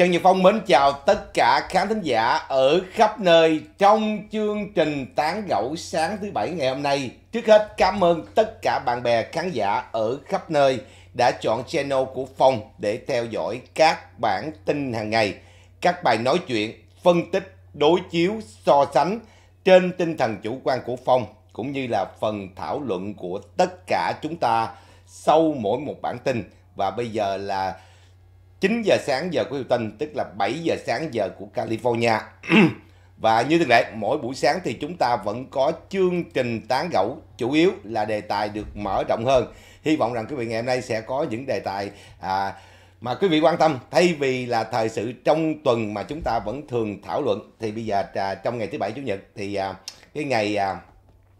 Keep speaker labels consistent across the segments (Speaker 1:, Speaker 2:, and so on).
Speaker 1: Trần Nhật Phong mến chào tất cả khán thính giả ở khắp nơi trong chương trình Tán Gẫu sáng thứ bảy ngày hôm nay. Trước hết cảm ơn tất cả bạn bè khán giả ở khắp nơi đã chọn channel của Phong để theo dõi các bản tin hàng ngày, các bài nói chuyện, phân tích, đối chiếu, so sánh trên tinh thần chủ quan của Phong cũng như là phần thảo luận của tất cả chúng ta sau mỗi một bản tin. Và bây giờ là 9 giờ sáng giờ của Houston tức là 7 giờ sáng giờ của California và như thường lệ mỗi buổi sáng thì chúng ta vẫn có chương trình tán gẫu chủ yếu là đề tài được mở rộng hơn hy vọng rằng quý vị ngày hôm nay sẽ có những đề tài à, mà quý vị quan tâm thay vì là thời sự trong tuần mà chúng ta vẫn thường thảo luận thì bây giờ à, trong ngày thứ bảy chủ nhật thì à, cái ngày à,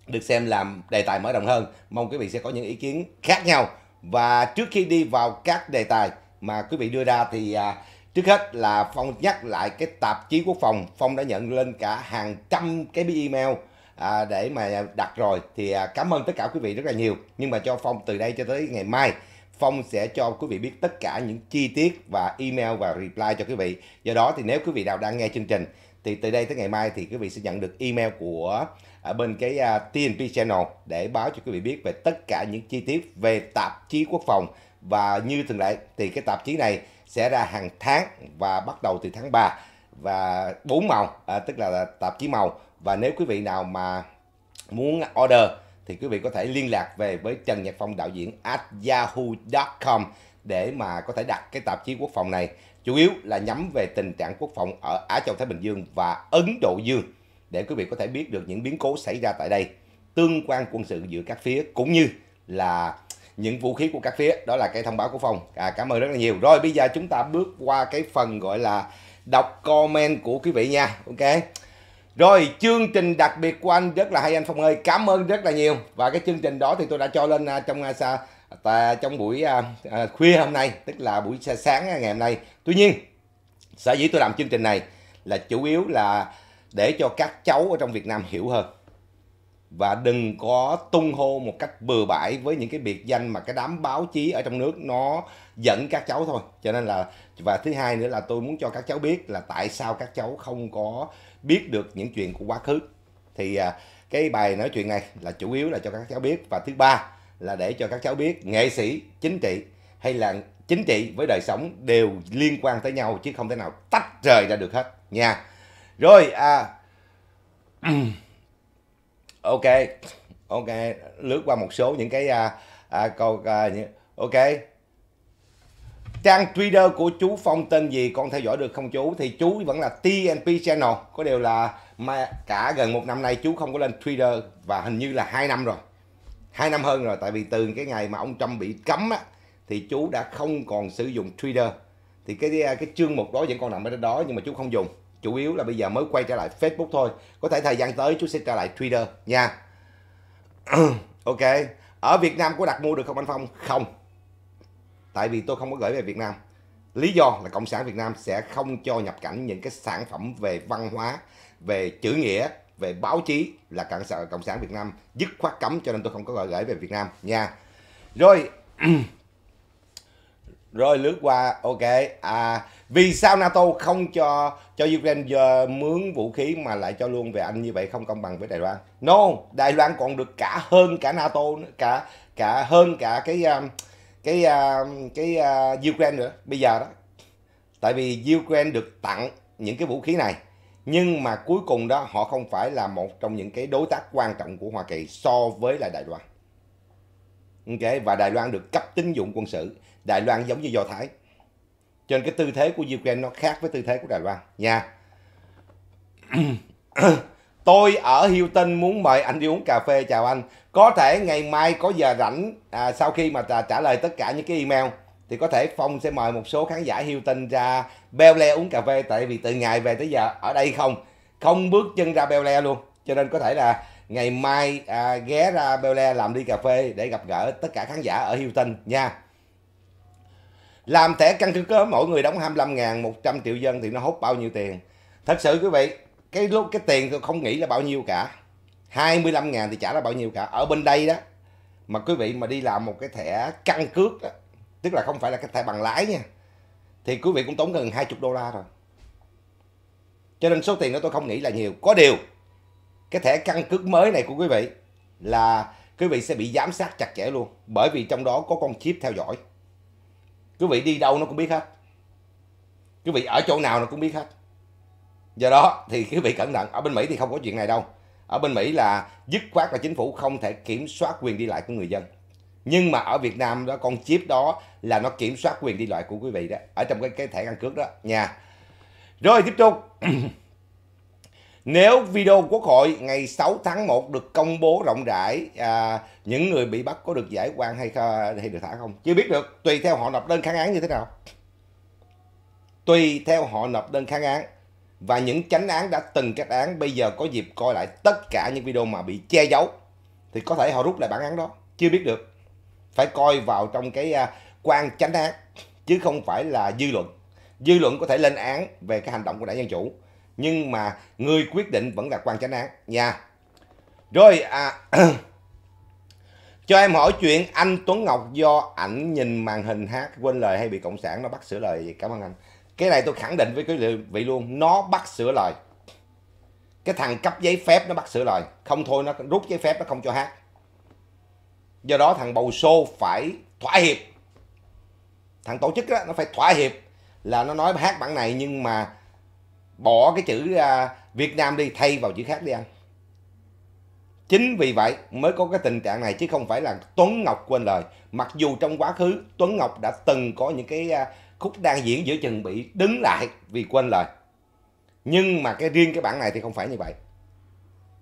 Speaker 1: được xem làm đề tài mở rộng hơn mong quý vị sẽ có những ý kiến khác nhau và trước khi đi vào các đề tài mà quý vị đưa ra thì à, trước hết là phong nhắc lại cái tạp chí quốc phòng phong đã nhận lên cả hàng trăm cái email à, để mà đặt rồi thì à, cảm ơn tất cả quý vị rất là nhiều nhưng mà cho phong từ đây cho tới ngày mai Phong sẽ cho quý vị biết tất cả những chi tiết và email và reply cho quý vị. Do đó thì nếu quý vị nào đang nghe chương trình thì từ đây tới ngày mai thì quý vị sẽ nhận được email của ở à, bên cái uh, à, TNP Channel để báo cho quý vị biết về tất cả những chi tiết về tạp chí quốc phòng và như thường lệ thì cái tạp chí này sẽ ra hàng tháng và bắt đầu từ tháng 3 và bốn màu à, tức là tạp chí màu và nếu quý vị nào mà muốn order thì quý vị có thể liên lạc về với Trần Nhật Phong đạo diễn at yahoo.com để mà có thể đặt cái tạp chí quốc phòng này chủ yếu là nhắm về tình trạng quốc phòng ở Á Châu Thái Bình Dương và Ấn Độ Dương để quý vị có thể biết được những biến cố xảy ra tại đây tương quan quân sự giữa các phía cũng như là những vũ khí của các phía đó là cái thông báo của phòng à, cảm ơn rất là nhiều rồi bây giờ chúng ta bước qua cái phần gọi là đọc comment của quý vị nha ok rồi chương trình đặc biệt của anh rất là hay anh Phong ơi cảm ơn rất là nhiều và cái chương trình đó thì tôi đã cho lên à, trong ta à, à, trong buổi khuya hôm nay tức là buổi sáng ngày hôm nay tuy nhiên sở dĩ tôi làm chương trình này là chủ yếu là để cho các cháu ở trong Việt Nam hiểu hơn và đừng có tung hô một cách bừa bãi với những cái biệt danh mà cái đám báo chí ở trong nước nó dẫn các cháu thôi cho nên là và thứ hai nữa là tôi muốn cho các cháu biết là tại sao các cháu không có biết được những chuyện của quá khứ thì à, cái bài nói chuyện này là chủ yếu là cho các cháu biết và thứ ba là để cho các cháu biết nghệ sĩ chính trị hay là chính trị với đời sống đều liên quan tới nhau chứ không thể nào tách rời ra được hết nha rồi à ok ok lướt qua một số những cái à, à, câu à, những, ok trang Twitter của chú Phong tên gì con theo dõi được không chú thì chú vẫn là TNP Channel có điều là mà cả gần một năm nay chú không có lên Twitter và hình như là hai năm rồi hai năm hơn rồi tại vì từ cái ngày mà ông Trump bị cấm á thì chú đã không còn sử dụng Twitter thì cái à, cái chương mục đó vẫn còn nằm ở đó nhưng mà chú không dùng chủ yếu là bây giờ mới quay trở lại Facebook thôi có thể thời gian tới chú sẽ trở lại Twitter nha ok ở Việt Nam có đặt mua được không anh Phong không tại vì tôi không có gửi về Việt Nam lý do là cộng sản Việt Nam sẽ không cho nhập cảnh những cái sản phẩm về văn hóa về chữ nghĩa về báo chí là cộng sợ cộng sản Việt Nam dứt khoát cấm cho nên tôi không có gửi về Việt Nam nha rồi rồi lướt qua ok à vì sao NATO không cho cho Ukraine giờ mướn vũ khí mà lại cho luôn về Anh như vậy không công bằng với Đài Loan no Đài Loan còn được cả hơn cả NATO cả cả hơn cả cái um, cái cái, um, cái uh, Ukraine nữa bây giờ đó tại vì Ukraine được tặng những cái vũ khí này nhưng mà cuối cùng đó họ không phải là một trong những cái đối tác quan trọng của Hoa Kỳ so với lại Đài Loan ok và Đài Loan được cấp tín dụng quân sự Đài Loan giống như Do Thái cho nên cái tư thế của Ukraine nó khác với tư thế của Đài Loan nha tôi ở Hilton muốn mời anh đi uống cà phê chào anh có thể ngày mai có giờ rảnh à, sau khi mà trả lời tất cả những cái email thì có thể Phong sẽ mời một số khán giả Hilton ra beo le uống cà phê tại vì từ ngày về tới giờ ở đây không không bước chân ra beo le luôn cho nên có thể là ngày mai à, ghé ra beo le làm đi cà phê để gặp gỡ tất cả khán giả ở Hilton nha làm thẻ căn cước đó mỗi người đóng 25 ngàn 100 triệu dân thì nó hút bao nhiêu tiền thật sự quý vị cái lúc cái tiền tôi không nghĩ là bao nhiêu cả 25 000 thì trả là bao nhiêu cả ở bên đây đó mà quý vị mà đi làm một cái thẻ căn cước đó tức là không phải là cái thẻ bằng lái nha thì quý vị cũng tốn gần 20 đô la rồi cho nên số tiền đó tôi không nghĩ là nhiều có điều cái thẻ căn cước mới này của quý vị là quý vị sẽ bị giám sát chặt chẽ luôn bởi vì trong đó có con chip theo dõi quý vị đi đâu nó cũng biết hết quý vị ở chỗ nào nó cũng biết hết do đó thì quý vị cẩn thận ở bên mỹ thì không có chuyện này đâu ở bên mỹ là dứt khoát là chính phủ không thể kiểm soát quyền đi lại của người dân nhưng mà ở việt nam đó con chip đó là nó kiểm soát quyền đi lại của quý vị đó ở trong cái cái thẻ căn cước đó nha rồi tiếp tục Nếu video Quốc hội ngày 6 tháng 1 được công bố rộng rãi, à, những người bị bắt có được giải quan hay hay được thả không? Chưa biết được, tùy theo họ nộp đơn kháng án như thế nào. Tùy theo họ nộp đơn kháng án và những chánh án đã từng kết án bây giờ có dịp coi lại tất cả những video mà bị che giấu thì có thể họ rút lại bản án đó, chưa biết được. Phải coi vào trong cái à, quan chánh án chứ không phải là dư luận. Dư luận có thể lên án về cái hành động của đảng dân chủ nhưng mà người quyết định vẫn là quan chánh án nha rồi à, cho em hỏi chuyện anh Tuấn Ngọc do ảnh nhìn màn hình hát quên lời hay bị cộng sản nó bắt sửa lời cảm ơn anh cái này tôi khẳng định với quý vị luôn nó bắt sửa lời cái thằng cấp giấy phép nó bắt sửa lời không thôi nó rút giấy phép nó không cho hát do đó thằng bầu xô phải thỏa hiệp thằng tổ chức đó, nó phải thỏa hiệp là nó nói hát bản này nhưng mà bỏ cái chữ à, Việt Nam đi thay vào chữ khác đi anh chính vì vậy mới có cái tình trạng này chứ không phải là Tuấn Ngọc quên lời mặc dù trong quá khứ Tuấn Ngọc đã từng có những cái à, khúc đang diễn giữa chừng bị đứng lại vì quên lời nhưng mà cái riêng cái bản này thì không phải như vậy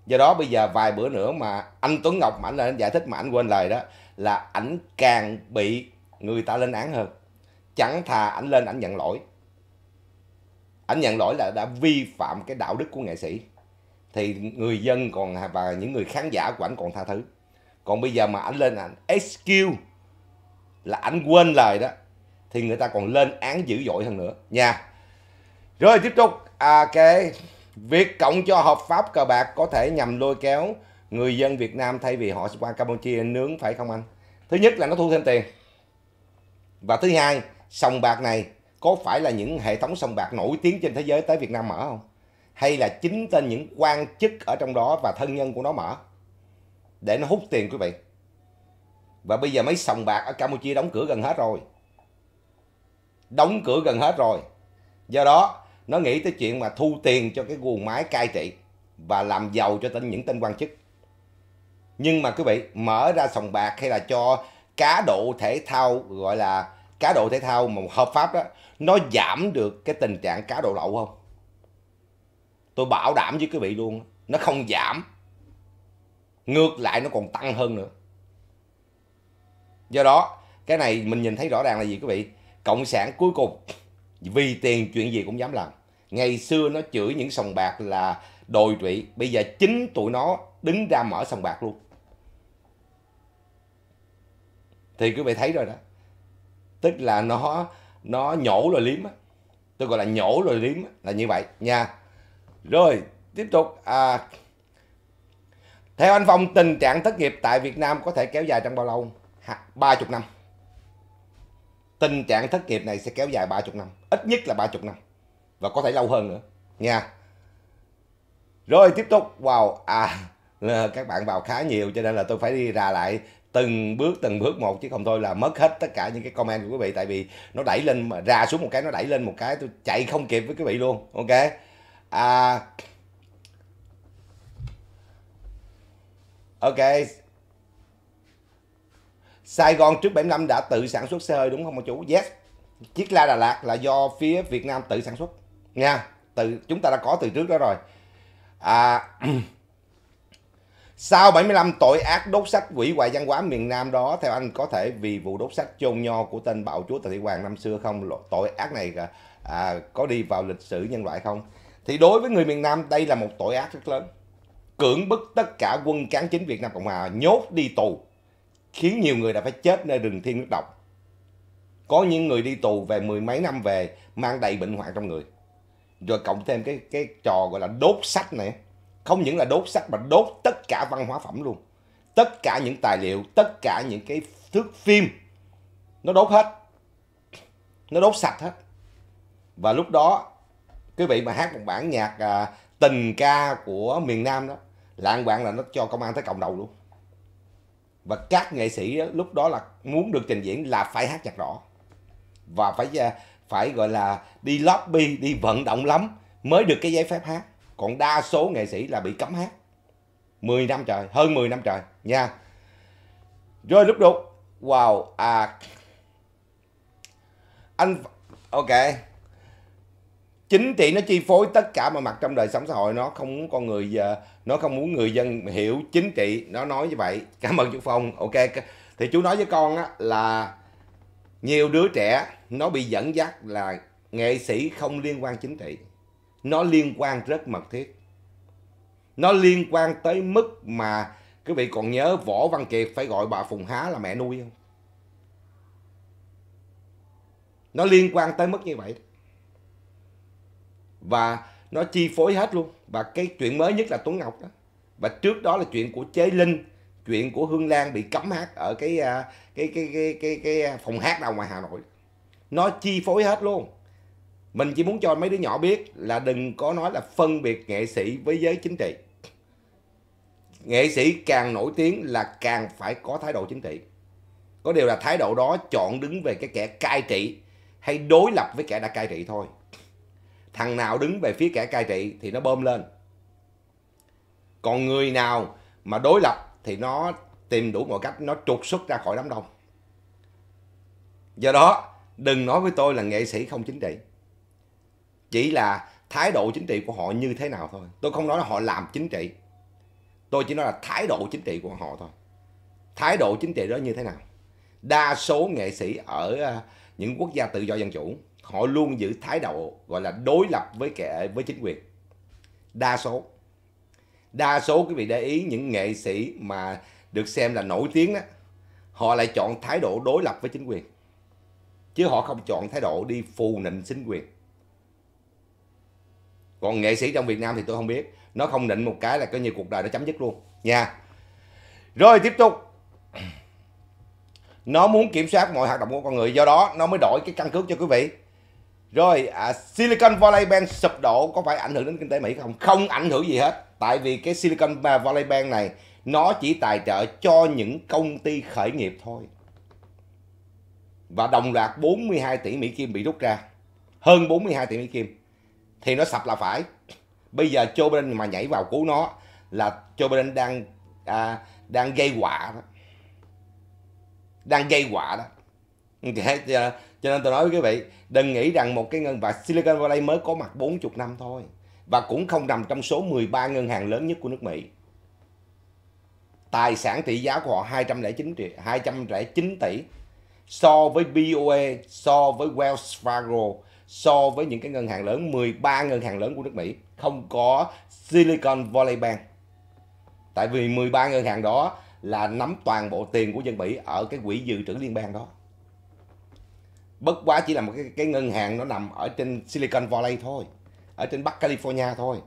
Speaker 1: do đó bây giờ vài bữa nữa mà anh Tuấn Ngọc mà anh lên giải thích mà anh quên lời đó là ảnh càng bị người ta lên án hơn chẳng thà ảnh lên ảnh nhận lỗi anh nhận lỗi là đã vi phạm cái đạo đức của nghệ sĩ thì người dân còn và những người khán giả của anh còn tha thứ còn bây giờ mà anh lên ảnh excuse là anh quên lời đó thì người ta còn lên án dữ dội hơn nữa nha rồi tiếp tục à, cái việc cộng cho hợp pháp cờ bạc có thể nhằm lôi kéo người dân Việt Nam thay vì họ sẽ qua Campuchia nướng phải không anh thứ nhất là nó thu thêm tiền và thứ hai sòng bạc này có phải là những hệ thống sông bạc nổi tiếng trên thế giới tới Việt Nam mở không? Hay là chính tên những quan chức ở trong đó và thân nhân của nó mở? Để nó hút tiền quý vị. Và bây giờ mấy sòng bạc ở Campuchia đóng cửa gần hết rồi. Đóng cửa gần hết rồi. Do đó, nó nghĩ tới chuyện mà thu tiền cho cái guồng máy cai trị và làm giàu cho tên những tên quan chức. Nhưng mà quý vị, mở ra sòng bạc hay là cho cá độ thể thao gọi là cá độ thể thao mà hợp pháp đó nó giảm được cái tình trạng cá độ lậu không tôi bảo đảm với quý vị luôn nó không giảm ngược lại nó còn tăng hơn nữa do đó cái này mình nhìn thấy rõ ràng là gì quý vị cộng sản cuối cùng vì tiền chuyện gì cũng dám làm ngày xưa nó chửi những sòng bạc là đồi trụy bây giờ chính tụi nó đứng ra mở sòng bạc luôn thì quý vị thấy rồi đó tức là nó nó nhổ rồi liếm á tôi gọi là nhổ rồi liếm là như vậy nha rồi tiếp tục à, theo anh Phong tình trạng thất nghiệp tại Việt Nam có thể kéo dài trong bao lâu ba chục năm tình trạng thất nghiệp này sẽ kéo dài 30 năm ít nhất là 30 năm và có thể lâu hơn nữa nha rồi tiếp tục vào wow. à các bạn vào khá nhiều cho nên là tôi phải đi ra lại từng bước từng bước một chứ không thôi là mất hết tất cả những cái comment của quý vị tại vì nó đẩy lên mà ra xuống một cái nó đẩy lên một cái tôi chạy không kịp với quý vị luôn ok à ok Sài Gòn trước 75 đã tự sản xuất xe hơi đúng không ông chú? Yes. Chiếc La Đà Lạt là do phía Việt Nam tự sản xuất nha. Từ chúng ta đã có từ trước đó rồi. À Sau 75 tội ác đốt sách quỷ hoại văn hóa miền Nam đó, theo anh có thể vì vụ đốt sách chôn nho của tên bạo chúa Tề Thị Hoàng năm xưa không? Tội ác này à, có đi vào lịch sử nhân loại không? Thì đối với người miền Nam đây là một tội ác rất lớn. Cưỡng bức tất cả quân cán chính Việt Nam Cộng Hòa nhốt đi tù, khiến nhiều người đã phải chết nơi rừng thiên nước độc. Có những người đi tù về mười mấy năm về mang đầy bệnh hoạn trong người. Rồi cộng thêm cái cái trò gọi là đốt sách này không những là đốt sách mà đốt tất cả văn hóa phẩm luôn tất cả những tài liệu tất cả những cái thước phim nó đốt hết nó đốt sạch hết và lúc đó quý vị mà hát một bản nhạc à, tình ca của miền nam đó lạng bạn là nó cho công an tới cộng đầu luôn và các nghệ sĩ đó, lúc đó là muốn được trình diễn là phải hát nhạc đỏ và phải à, phải gọi là đi lobby đi vận động lắm mới được cái giấy phép hát còn đa số nghệ sĩ là bị cấm hát 10 năm trời hơn 10 năm trời nha rồi lúc đó wow à anh ok chính trị nó chi phối tất cả mọi mặt trong đời sống xã hội nó không muốn con người ờ, nó không muốn người dân hiểu chính trị nó nói như vậy cảm ơn chú phong ok thì chú nói với con á là nhiều đứa trẻ nó bị dẫn dắt là nghệ sĩ không liên quan chính trị nó liên quan rất mật thiết nó liên quan tới mức mà quý vị còn nhớ võ văn kiệt phải gọi bà phùng há là mẹ nuôi không nó liên quan tới mức như vậy và nó chi phối hết luôn và cái chuyện mới nhất là tuấn ngọc đó và trước đó là chuyện của chế linh chuyện của hương lan bị cấm hát ở cái à, cái cái cái cái, cái à, phòng hát nào ngoài hà nội nó chi phối hết luôn mình chỉ muốn cho mấy đứa nhỏ biết là đừng có nói là phân biệt nghệ sĩ với giới chính trị nghệ sĩ càng nổi tiếng là càng phải có thái độ chính trị có điều là thái độ đó chọn đứng về cái kẻ cai trị hay đối lập với kẻ đã cai trị thôi thằng nào đứng về phía kẻ cai trị thì nó bơm lên còn người nào mà đối lập thì nó tìm đủ mọi cách nó trục xuất ra khỏi đám đông do đó đừng nói với tôi là nghệ sĩ không chính trị chỉ là thái độ chính trị của họ như thế nào thôi tôi không nói là họ làm chính trị tôi chỉ nói là thái độ chính trị của họ thôi thái độ chính trị đó như thế nào đa số nghệ sĩ ở à, những quốc gia tự do dân chủ họ luôn giữ thái độ gọi là đối lập với kẻ với chính quyền đa số đa số quý vị để ý những nghệ sĩ mà được xem là nổi tiếng đó họ lại chọn thái độ đối lập với chính quyền chứ họ không chọn thái độ đi phù nịnh chính quyền còn nghệ sĩ trong Việt Nam thì tôi không biết nó không định một cái là coi như cuộc đời nó chấm dứt luôn nha rồi tiếp tục nó muốn kiểm soát mọi hoạt động của con người do đó nó mới đổi cái căn cước cho quý vị rồi à, Silicon Valley Bank sụp đổ có phải ảnh hưởng đến kinh tế Mỹ không không ảnh hưởng gì hết tại vì cái Silicon Valley Bank này nó chỉ tài trợ cho những công ty khởi nghiệp thôi và đồng loạt 42 tỷ Mỹ Kim bị rút ra hơn 42 tỷ Mỹ Kim thì nó sập là phải bây giờ Joe Biden mà nhảy vào cứu nó là Joe Biden đang à, đang gây quả đó đang gây quả đó okay. cho nên tôi nói với quý vị đừng nghĩ rằng một cái ngân và Silicon Valley mới có mặt 40 năm thôi và cũng không nằm trong số 13 ngân hàng lớn nhất của nước Mỹ tài sản trị giá của họ 209 triệu 209 tỷ so với BOE so với Wells Fargo so với những cái ngân hàng lớn 13 ngân hàng lớn của nước Mỹ không có Silicon Valley Bank tại vì 13 ngân hàng đó là nắm toàn bộ tiền của dân Mỹ ở cái quỹ dự trữ liên bang đó bất quá chỉ là một cái, cái ngân hàng nó nằm ở trên Silicon Valley thôi ở trên Bắc California thôi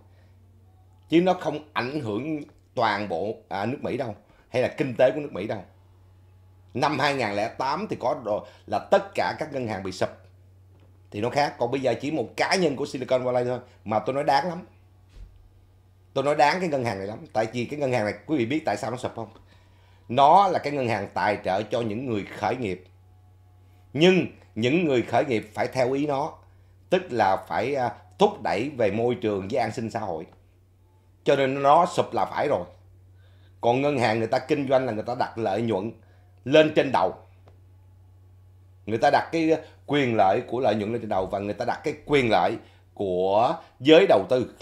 Speaker 1: chứ nó không ảnh hưởng toàn bộ à, nước Mỹ đâu hay là kinh tế của nước Mỹ đâu năm 2008 thì có rồi là tất cả các ngân hàng bị sập thì nó khác còn bây giờ chỉ một cá nhân của Silicon Valley thôi mà tôi nói đáng lắm tôi nói đáng cái ngân hàng này lắm tại vì cái ngân hàng này quý vị biết tại sao nó sập không nó là cái ngân hàng tài trợ cho những người khởi nghiệp nhưng những người khởi nghiệp phải theo ý nó tức là phải à, thúc đẩy về môi trường với an sinh xã hội cho nên nó sụp là phải rồi còn ngân hàng người ta kinh doanh là người ta đặt lợi nhuận lên trên đầu người ta đặt cái quyền lợi của lợi nhuận lên trên đầu và người ta đặt cái quyền lợi của giới đầu tư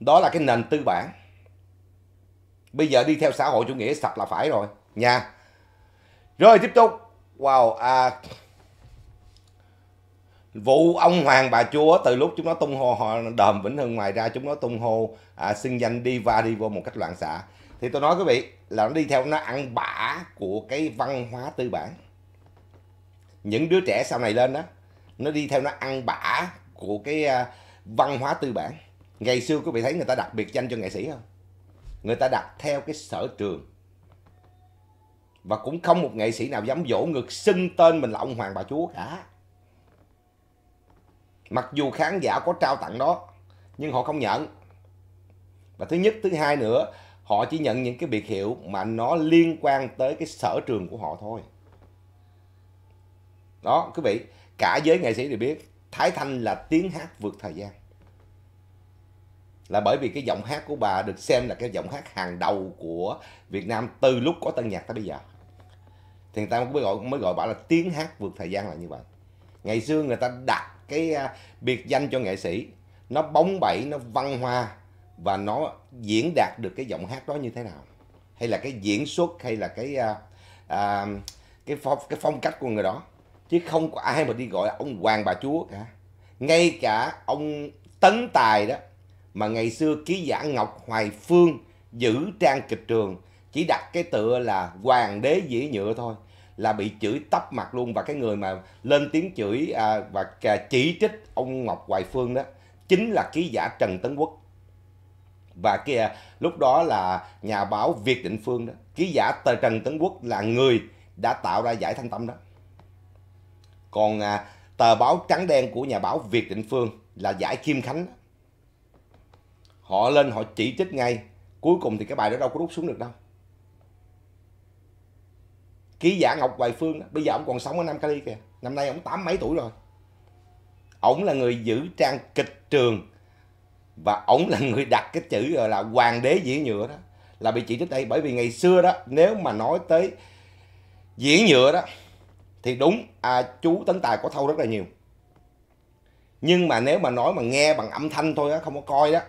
Speaker 1: đó là cái nền tư bản bây giờ đi theo xã hội chủ nghĩa sập là phải rồi nha rồi tiếp tục wow à, vụ ông hoàng bà chúa từ lúc chúng nó tung hô họ đờm vĩnh hưng ngoài ra chúng nó tung hô à, xưng danh đi va đi vô một cách loạn xạ thì tôi nói quý vị là nó đi theo nó ăn bã của cái văn hóa tư bản những đứa trẻ sau này lên đó nó đi theo nó ăn bã của cái à, văn hóa tư bản ngày xưa quý vị thấy người ta đặc biệt danh cho nghệ sĩ không người ta đặt theo cái sở trường và cũng không một nghệ sĩ nào dám dỗ ngược xưng tên mình là ông hoàng bà chúa cả mặc dù khán giả có trao tặng đó nhưng họ không nhận và thứ nhất thứ hai nữa họ chỉ nhận những cái biệt hiệu mà nó liên quan tới cái sở trường của họ thôi đó quý vị cả giới nghệ sĩ đều biết thái thanh là tiếng hát vượt thời gian là bởi vì cái giọng hát của bà được xem là cái giọng hát hàng đầu của Việt Nam từ lúc có tân nhạc tới bây giờ thì người ta mới gọi mới gọi bà là tiếng hát vượt thời gian là như vậy ngày xưa người ta đặt cái à, biệt danh cho nghệ sĩ nó bóng bẩy nó văn hoa và nó diễn đạt được cái giọng hát đó như thế nào hay là cái diễn xuất hay là cái à, à cái phong cái phong cách của người đó chứ không có ai mà đi gọi là ông hoàng bà chúa cả ngay cả ông tấn tài đó mà ngày xưa ký giả ngọc hoài phương giữ trang kịch trường chỉ đặt cái tựa là hoàng đế dĩ nhựa thôi là bị chửi tấp mặt luôn và cái người mà lên tiếng chửi à, và chỉ trích ông ngọc hoài phương đó chính là ký giả trần tấn quốc và kia lúc đó là nhà báo việt định phương đó ký giả trần tấn quốc là người đã tạo ra giải thanh tâm đó còn à, tờ báo trắng đen của nhà báo Việt Định Phương là giải Kim Khánh họ lên họ chỉ trích ngay cuối cùng thì cái bài đó đâu có rút xuống được đâu ký giả Ngọc Hoài Phương bây giờ ông còn sống ở Nam Cali kìa năm nay ông tám mấy tuổi rồi ông là người giữ trang kịch trường và ông là người đặt cái chữ gọi là hoàng đế diễn nhựa đó là bị chỉ trích đây bởi vì ngày xưa đó nếu mà nói tới diễn nhựa đó thì đúng à, chú tấn tài có thâu rất là nhiều nhưng mà nếu mà nói mà nghe bằng âm thanh thôi á không có coi đó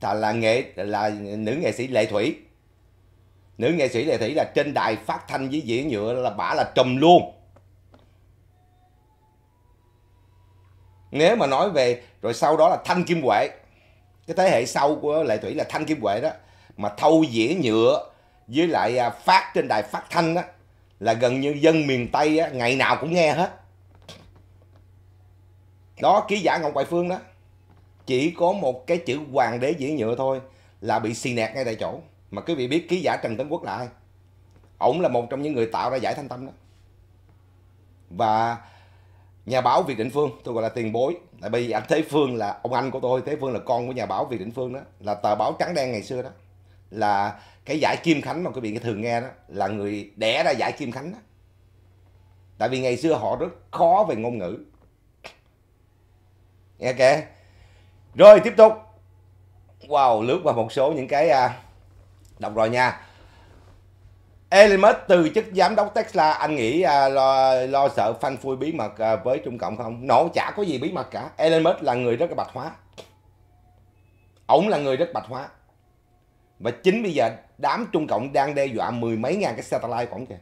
Speaker 1: là là nghệ là nữ nghệ sĩ lệ thủy nữ nghệ sĩ lệ thủy là trên đài phát thanh với dĩa nhựa là bả là trùm luôn nếu mà nói về rồi sau đó là thanh kim huệ cái thế hệ sau của lệ thủy là thanh kim huệ đó mà thâu dĩa nhựa với lại à, phát trên đài phát thanh đó là gần như dân miền Tây á, ngày nào cũng nghe hết. Đó, ký giả Ngọc Hoài Phương đó. Chỉ có một cái chữ hoàng đế dĩa nhựa thôi là bị xì nẹt ngay tại chỗ. Mà quý vị biết ký giả Trần Tấn Quốc là ai? Ổng là một trong những người tạo ra giải thanh tâm đó. Và nhà báo Việt Định Phương, tôi gọi là tiền bối. Tại vì anh Thế Phương là ông anh của tôi, Thế Phương là con của nhà báo Việt Định Phương đó. Là tờ báo trắng đen ngày xưa đó là cái giải Kim Khánh mà quý vị thường nghe đó là người đẻ ra giải Kim Khánh đó. Tại vì ngày xưa họ rất khó về ngôn ngữ. Nghe kìa. Rồi tiếp tục. Wow, lướt qua một số những cái à, đọc rồi nha. Elon Musk từ chức giám đốc Tesla, anh nghĩ à, lo, lo sợ phanh phui bí mật à, với Trung Cộng không? Nổ chả có gì bí mật cả. Elon Musk là người rất là bạch hóa. Ổng là người rất bạch hóa và chính bây giờ đám Trung Cộng đang đe dọa mười mấy ngàn cái satellite của ông kìa.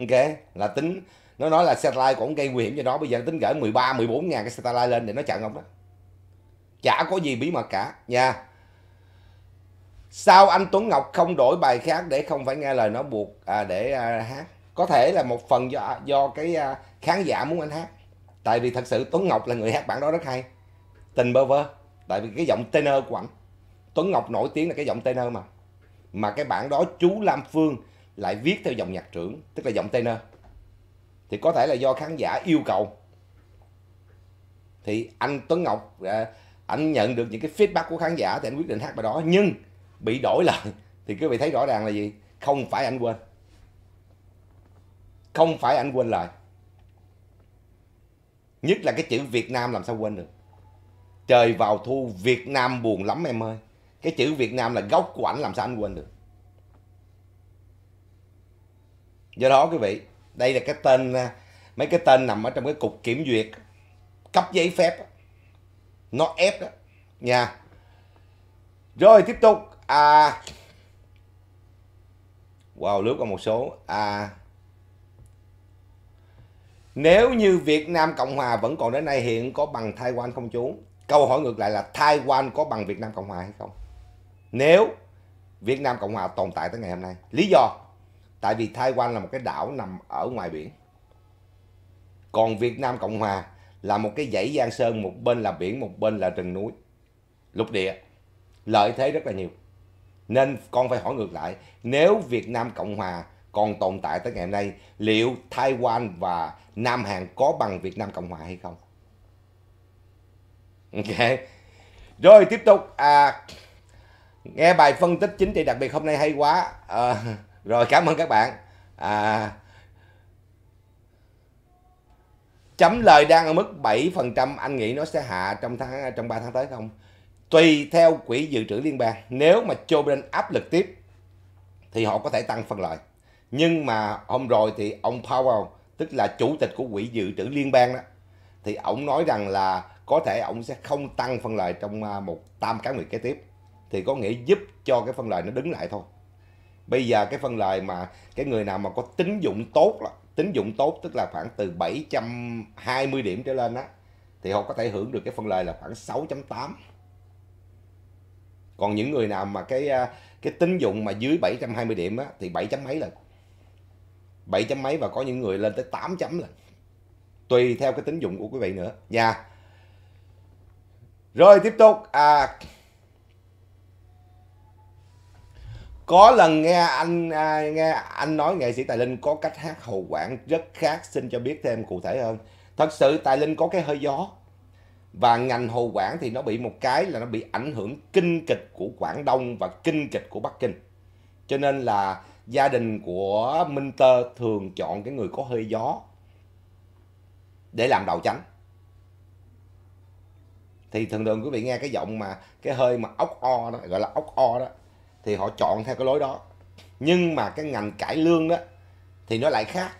Speaker 1: Ok, là tính nó nói là satellite của ông gây nguy hiểm cho nó bây giờ nó tính gửi 13 14 ngàn cái satellite lên để nó chặn ông đó. Chả có gì bí mật cả nha. Sao anh Tuấn Ngọc không đổi bài khác để không phải nghe lời nó buộc à, để à, hát? Có thể là một phần do do cái à, khán giả muốn anh hát. Tại vì thật sự Tuấn Ngọc là người hát bản đó rất hay. Tình bơ vơ. Tại vì cái giọng tenor của anh. Tuấn Ngọc nổi tiếng là cái giọng tenor mà mà cái bản đó chú Lam Phương lại viết theo dòng nhạc trưởng tức là giọng tenor thì có thể là do khán giả yêu cầu thì anh Tuấn Ngọc à, anh nhận được những cái feedback của khán giả thì anh quyết định hát bài đó nhưng bị đổi lời thì quý vị thấy rõ ràng là gì không phải anh quên không phải anh quên lời nhất là cái chữ Việt Nam làm sao quên được trời vào thu Việt Nam buồn lắm em ơi cái chữ Việt Nam là gốc của ảnh làm sao anh quên được do đó quý vị đây là cái tên à, mấy cái tên nằm ở trong cái cục kiểm duyệt cấp giấy phép nó ép đó nha rồi tiếp tục à wow lướt qua một số à nếu như Việt Nam Cộng Hòa vẫn còn đến nay hiện có bằng Taiwan không chú? Câu hỏi ngược lại là Taiwan có bằng Việt Nam Cộng Hòa hay không? nếu Việt Nam Cộng Hòa tồn tại tới ngày hôm nay. Lý do tại vì Taiwan là một cái đảo nằm ở ngoài biển. Còn Việt Nam Cộng Hòa là một cái dãy giang sơn, một bên là biển, một bên là rừng núi, lục địa. Lợi thế rất là nhiều. Nên con phải hỏi ngược lại, nếu Việt Nam Cộng Hòa còn tồn tại tới ngày hôm nay, liệu Taiwan và Nam Hàn có bằng Việt Nam Cộng Hòa hay không? Ok. Rồi tiếp tục à nghe bài phân tích chính trị đặc biệt hôm nay hay quá à, rồi cảm ơn các bạn à, chấm lời đang ở mức 7% anh nghĩ nó sẽ hạ trong tháng trong 3 tháng tới không tùy theo quỹ dự trữ liên bang nếu mà Joe Biden áp lực tiếp thì họ có thể tăng phần lợi nhưng mà hôm rồi thì ông Powell tức là chủ tịch của quỹ dự trữ liên bang đó thì ông nói rằng là có thể ông sẽ không tăng phân lợi trong à, một tam cá nguyệt kế tiếp thì có nghĩa giúp cho cái phân loại nó đứng lại thôi bây giờ cái phân loại mà cái người nào mà có tín dụng tốt đó, tín dụng tốt tức là khoảng từ 720 điểm trở lên á thì họ có thể hưởng được cái phân loại là khoảng 6.8 còn những người nào mà cái à, cái tín dụng mà dưới 720 điểm á, thì 7 chấm mấy lần 7 chấm mấy và có những người lên tới 8 chấm lần tùy theo cái tín dụng của quý vị nữa nha rồi tiếp tục à, có lần nghe anh à, nghe anh nói nghệ sĩ tài linh có cách hát hầu quảng rất khác xin cho biết thêm cụ thể hơn thật sự tài linh có cái hơi gió và ngành hồ quảng thì nó bị một cái là nó bị ảnh hưởng kinh kịch của quảng đông và kinh kịch của bắc kinh cho nên là gia đình của minh tơ thường chọn cái người có hơi gió để làm đầu chánh thì thường thường quý vị nghe cái giọng mà cái hơi mà ốc o đó gọi là ốc o đó thì họ chọn theo cái lối đó nhưng mà cái ngành cải lương đó thì nó lại khác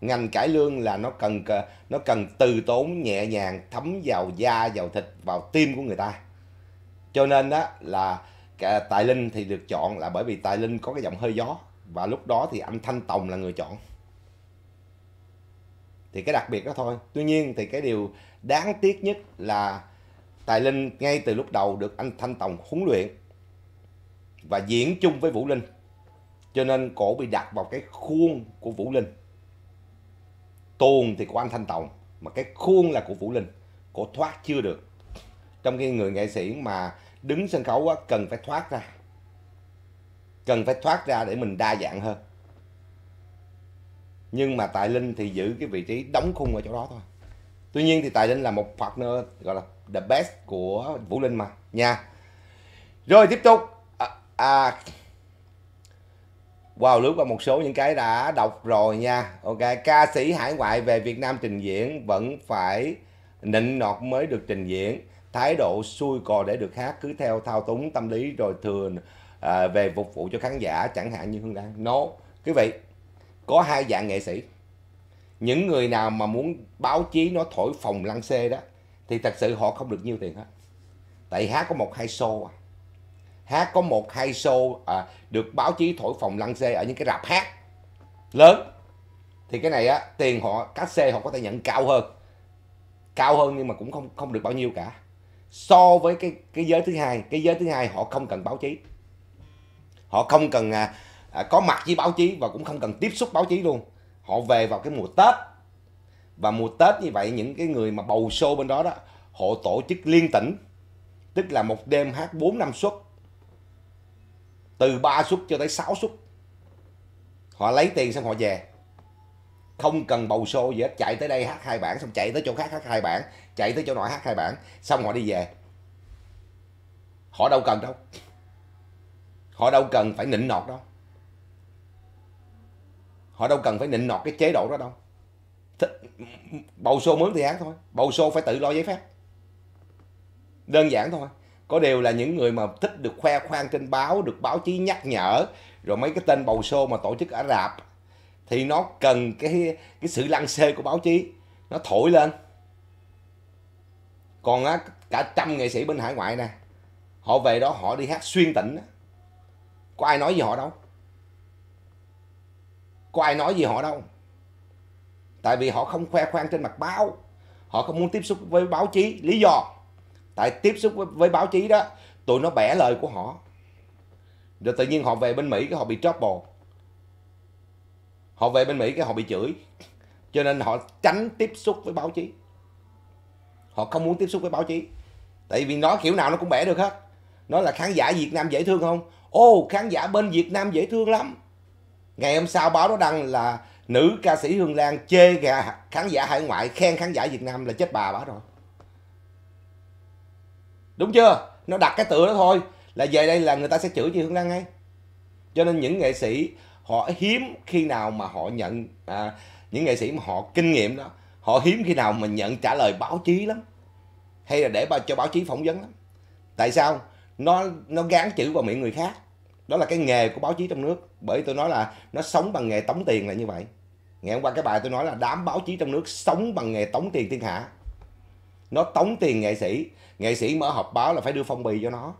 Speaker 1: ngành cải lương là nó cần nó cần từ tốn nhẹ nhàng thấm vào da vào thịt vào tim của người ta cho nên đó là tài linh thì được chọn là bởi vì tài linh có cái giọng hơi gió và lúc đó thì anh thanh tòng là người chọn thì cái đặc biệt đó thôi tuy nhiên thì cái điều đáng tiếc nhất là tài linh ngay từ lúc đầu được anh thanh tòng huấn luyện và diễn chung với Vũ Linh. Cho nên cổ bị đặt vào cái khuôn của Vũ Linh. Tuồng thì của anh Thanh Tòng, mà cái khuôn là của Vũ Linh. Cổ thoát chưa được. Trong khi người nghệ sĩ mà đứng sân khấu cần phải thoát ra. Cần phải thoát ra để mình đa dạng hơn. Nhưng mà Tài Linh thì giữ cái vị trí đóng khung ở chỗ đó thôi. Tuy nhiên thì Tài Linh là một partner gọi là the best của Vũ Linh mà nha. Rồi tiếp tục à, Wow, lướt qua một số những cái đã đọc rồi nha. Ok, ca sĩ hải ngoại về Việt Nam trình diễn vẫn phải nịnh nọt mới được trình diễn. Thái độ xui cò để được hát cứ theo thao túng tâm lý rồi thừa à, về phục vụ cho khán giả chẳng hạn như Hương Đan. No, quý vị, có hai dạng nghệ sĩ. Những người nào mà muốn báo chí nó thổi phòng lăng xê đó thì thật sự họ không được nhiêu tiền hết. Tại hát có một hai show à hát có một hai show à, được báo chí thổi phòng lăng xê ở những cái rạp hát lớn thì cái này á tiền họ cát xê họ có thể nhận cao hơn cao hơn nhưng mà cũng không không được bao nhiêu cả so với cái cái giới thứ hai cái giới thứ hai họ không cần báo chí họ không cần à, à, có mặt với báo chí và cũng không cần tiếp xúc báo chí luôn họ về vào cái mùa tết và mùa tết như vậy những cái người mà bầu show bên đó đó họ tổ chức liên tỉnh tức là một đêm hát bốn năm suất từ 3 suất cho tới 6 suất họ lấy tiền xong họ về không cần bầu xô gì hết chạy tới đây hát hai bản xong chạy tới chỗ khác hát hai bản chạy tới chỗ nọ hát hai bản xong họ đi về họ đâu cần đâu họ đâu cần phải nịnh nọt đâu họ đâu cần phải nịnh nọt cái chế độ đó đâu Th bầu xô mướn thì hát thôi bầu xô phải tự lo giấy phép đơn giản thôi có điều là những người mà thích được khoe khoang trên báo được báo chí nhắc nhở rồi mấy cái tên bầu xô mà tổ chức ở Rập thì nó cần cái cái sự lăng xê của báo chí nó thổi lên còn á cả trăm nghệ sĩ bên hải ngoại nè họ về đó họ đi hát xuyên tỉnh có ai nói gì họ đâu có ai nói gì họ đâu tại vì họ không khoe khoang trên mặt báo họ không muốn tiếp xúc với báo chí lý do tại tiếp xúc với, với báo chí đó tụi nó bẻ lời của họ rồi tự nhiên họ về bên mỹ cái họ bị trouble họ về bên mỹ cái họ bị chửi cho nên họ tránh tiếp xúc với báo chí họ không muốn tiếp xúc với báo chí tại vì nó kiểu nào nó cũng bẻ được hết nó là khán giả việt nam dễ thương không ô khán giả bên việt nam dễ thương lắm ngày hôm sau báo nó đăng là nữ ca sĩ hương lan chê gà khán giả hải ngoại khen khán giả việt nam là chết bà bà rồi đúng chưa nó đặt cái tựa đó thôi là về đây là người ta sẽ chửi chị Hương Lan ngay cho nên những nghệ sĩ họ hiếm khi nào mà họ nhận à, những nghệ sĩ mà họ kinh nghiệm đó họ hiếm khi nào mà nhận trả lời báo chí lắm hay là để cho báo chí phỏng vấn lắm tại sao nó nó gán chữ vào miệng người khác đó là cái nghề của báo chí trong nước bởi tôi nói là nó sống bằng nghề tống tiền là như vậy ngày hôm qua cái bài tôi nói là đám báo chí trong nước sống bằng nghề tống tiền thiên hạ nó tống tiền nghệ sĩ nghệ sĩ mở họp báo là phải đưa phong bì cho nó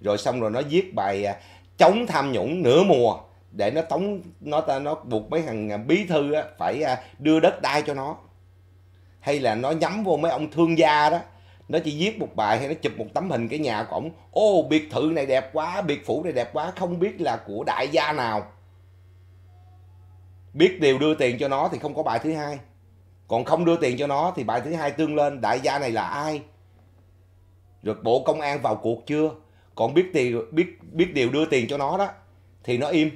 Speaker 1: rồi xong rồi nó viết bài à, chống tham nhũng nửa mùa để nó tống nó ta nó buộc mấy thằng à, bí thư phải à, đưa đất đai cho nó hay là nó nhắm vô mấy ông thương gia đó nó chỉ viết một bài hay nó chụp một tấm hình cái nhà của ổng ô biệt thự này đẹp quá biệt phủ này đẹp quá không biết là của đại gia nào biết điều đưa tiền cho nó thì không có bài thứ hai còn không đưa tiền cho nó thì bài thứ hai tương lên đại gia này là ai rồi bộ công an vào cuộc chưa còn biết tiền biết biết điều đưa tiền cho nó đó thì nó im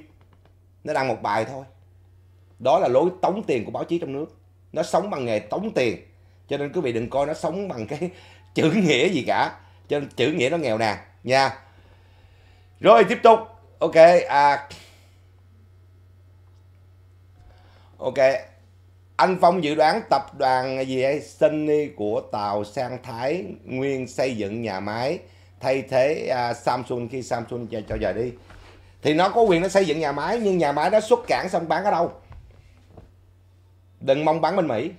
Speaker 1: nó đăng một bài thôi đó là lối tống tiền của báo chí trong nước nó sống bằng nghề tống tiền cho nên quý vị đừng coi nó sống bằng cái chữ nghĩa gì cả cho nên chữ nghĩa nó nghèo nàn nha rồi tiếp tục ok à ok anh Phong dự đoán tập đoàn gì ấy, Sunny của Tàu sang Thái Nguyên xây dựng nhà máy thay thế uh, Samsung khi Samsung cho, cho giờ đi. Thì nó có quyền nó xây dựng nhà máy nhưng nhà máy đó xuất cảng xong bán ở đâu? Đừng mong bán bên Mỹ.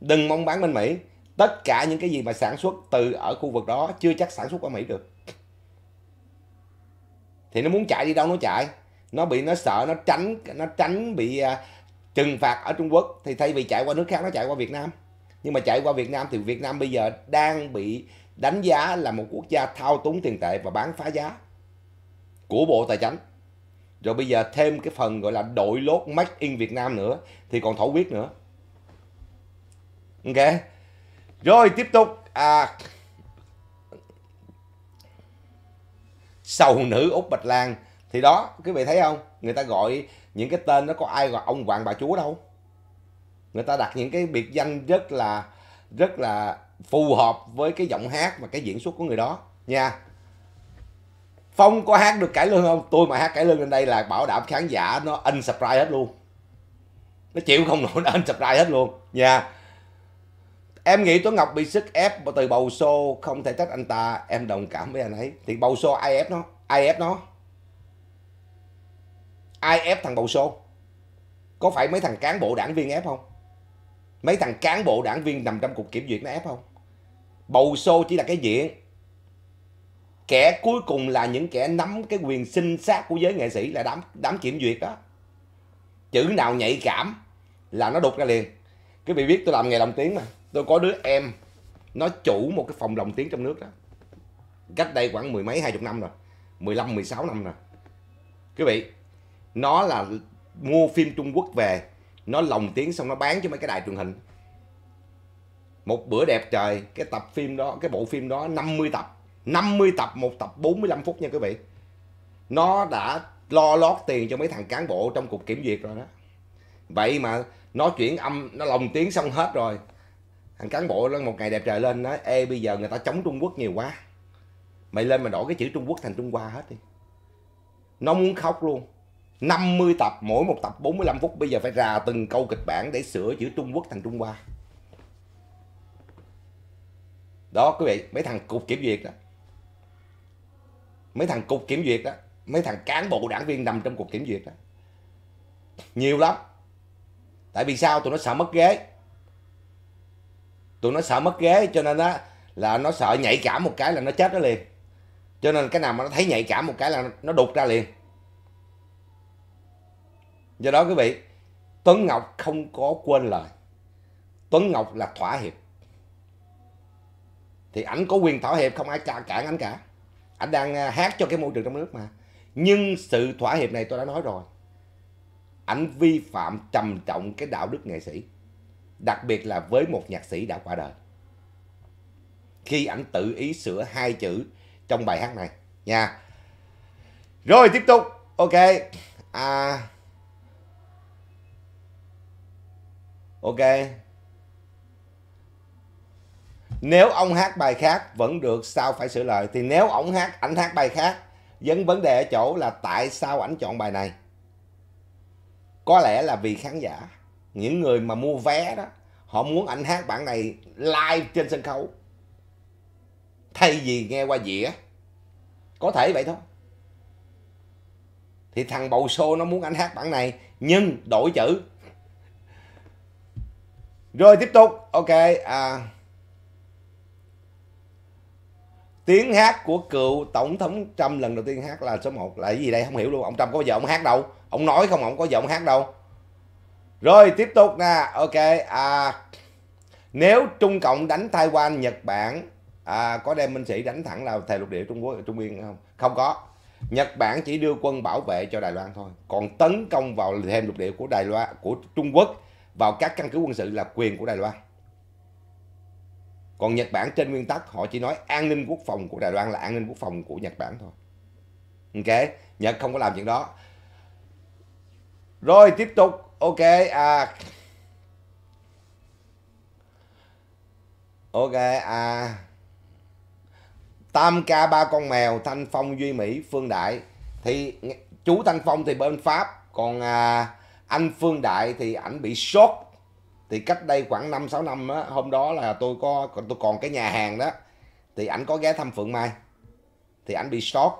Speaker 1: Đừng mong bán bên Mỹ. Tất cả những cái gì mà sản xuất từ ở khu vực đó chưa chắc sản xuất ở Mỹ được. Thì nó muốn chạy đi đâu nó chạy nó bị nó sợ nó tránh nó tránh bị à, trừng phạt ở Trung Quốc thì thay vì chạy qua nước khác nó chạy qua Việt Nam nhưng mà chạy qua Việt Nam thì Việt Nam bây giờ đang bị đánh giá là một quốc gia thao túng tiền tệ và bán phá giá của Bộ Tài chính rồi bây giờ thêm cái phần gọi là đội lốt make in Việt Nam nữa thì còn thổ quyết nữa ok rồi tiếp tục à, sầu nữ Úc Bạch Lan thì đó quý vị thấy không người ta gọi những cái tên nó có ai gọi ông hoàng bà chúa đâu người ta đặt những cái biệt danh rất là rất là phù hợp với cái giọng hát và cái diễn xuất của người đó nha phong có hát được cải lương không tôi mà hát cải lương lên đây là bảo đảm khán giả nó in surprise hết luôn nó chịu không nổi nó in surprise hết luôn nha Em nghĩ Tuấn Ngọc bị sức ép từ bầu xô không thể trách anh ta, em đồng cảm với anh ấy. Thì bầu xô ai ép nó, ai ép nó ai ép thằng bầu xô có phải mấy thằng cán bộ đảng viên ép không mấy thằng cán bộ đảng viên nằm trong cục kiểm duyệt nó ép không bầu xô chỉ là cái diện kẻ cuối cùng là những kẻ nắm cái quyền sinh sát của giới nghệ sĩ là đám đám kiểm duyệt đó chữ nào nhạy cảm là nó đục ra liền cái vị biết tôi làm nghề lồng tiếng mà tôi có đứa em nó chủ một cái phòng lồng tiếng trong nước đó cách đây khoảng mười mấy hai chục năm rồi mười lăm mười sáu năm rồi quý vị nó là mua phim Trung Quốc về nó lồng tiếng xong nó bán cho mấy cái đài truyền hình một bữa đẹp trời cái tập phim đó cái bộ phim đó 50 tập 50 tập một tập 45 phút nha quý vị nó đã lo lót tiền cho mấy thằng cán bộ trong cục kiểm duyệt rồi đó vậy mà nó chuyển âm nó lồng tiếng xong hết rồi thằng cán bộ lên một ngày đẹp trời lên nói ê bây giờ người ta chống trung quốc nhiều quá mày lên mà đổi cái chữ trung quốc thành trung hoa hết đi nó muốn khóc luôn 50 tập mỗi một tập 45 phút bây giờ phải ra từng câu kịch bản để sửa chữa Trung Quốc thành Trung Hoa đó quý vị mấy thằng cục kiểm duyệt đó mấy thằng cục kiểm duyệt đó mấy thằng cán bộ đảng viên nằm trong cục kiểm duyệt đó nhiều lắm tại vì sao tụi nó sợ mất ghế tụi nó sợ mất ghế cho nên á là nó sợ nhạy cảm một cái là nó chết nó liền cho nên cái nào mà nó thấy nhạy cảm một cái là nó đục ra liền do đó quý vị tuấn ngọc không có quên lời tuấn ngọc là thỏa hiệp thì ảnh có quyền thỏa hiệp không ai cản ảnh cả ảnh đang à, hát cho cái môi trường trong nước mà nhưng sự thỏa hiệp này tôi đã nói rồi ảnh vi phạm trầm trọng cái đạo đức nghệ sĩ đặc biệt là với một nhạc sĩ đã qua đời khi ảnh tự ý sửa hai chữ trong bài hát này nha rồi tiếp tục ok à ok nếu ông hát bài khác vẫn được sao phải sửa lời thì nếu ông hát ảnh hát bài khác vấn vấn đề ở chỗ là tại sao ảnh chọn bài này có lẽ là vì khán giả những người mà mua vé đó họ muốn ảnh hát bản này live trên sân khấu thay vì nghe qua dĩa có thể vậy thôi thì thằng bầu xô nó muốn ảnh hát bản này nhưng đổi chữ rồi tiếp tục, ok. À, tiếng hát của cựu tổng thống Trump lần đầu tiên hát là số 1 là cái gì đây không hiểu luôn ông Trump có bao giờ ông hát đâu ông nói không ông có giờ ông hát đâu rồi tiếp tục nè ok à, nếu Trung Cộng đánh Taiwan Nhật Bản à, có đem binh sĩ đánh thẳng là thề lục địa Trung Quốc Trung Nguyên không không có Nhật Bản chỉ đưa quân bảo vệ cho Đài Loan thôi còn tấn công vào thềm lục địa của Đài Loan của Trung Quốc vào các căn cứ quân sự là quyền của Đài Loan. Còn Nhật Bản trên nguyên tắc họ chỉ nói an ninh quốc phòng của Đài Loan là an ninh quốc phòng của Nhật Bản thôi. Ok, Nhật không có làm chuyện đó. Rồi tiếp tục, ok, à... Ok, à... Tam ca ba con mèo, Thanh Phong, Duy Mỹ, Phương Đại. Thì chú Thanh Phong thì bên Pháp, còn à, anh Phương Đại thì ảnh bị sốt thì cách đây khoảng 5 6 năm á, hôm đó là tôi có tôi còn cái nhà hàng đó thì ảnh có ghé thăm Phượng Mai thì ảnh bị sốt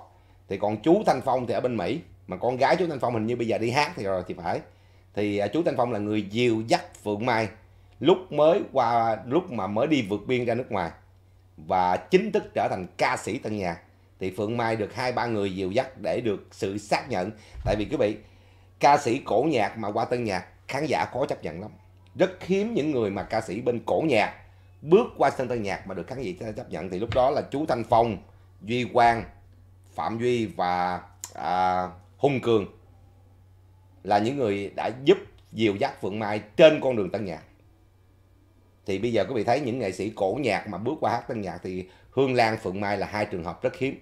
Speaker 1: thì còn chú Thanh Phong thì ở bên Mỹ mà con gái chú Thanh Phong hình như bây giờ đi hát thì rồi thì phải thì à, chú Thanh Phong là người diều dắt Phượng Mai lúc mới qua lúc mà mới đi vượt biên ra nước ngoài và chính thức trở thành ca sĩ tân nhà thì Phượng Mai được hai ba người diều dắt để được sự xác nhận tại vì quý vị ca sĩ cổ nhạc mà qua tân nhạc khán giả khó chấp nhận lắm rất hiếm những người mà ca sĩ bên cổ nhạc bước qua sân tân nhạc mà được khán giả chấp nhận thì lúc đó là chú thanh phong duy quang phạm duy và à, hung cường là những người đã giúp dìu dắt phượng mai trên con đường tân nhạc thì bây giờ quý vị thấy những nghệ sĩ cổ nhạc mà bước qua hát tân nhạc thì hương lan phượng mai là hai trường hợp rất hiếm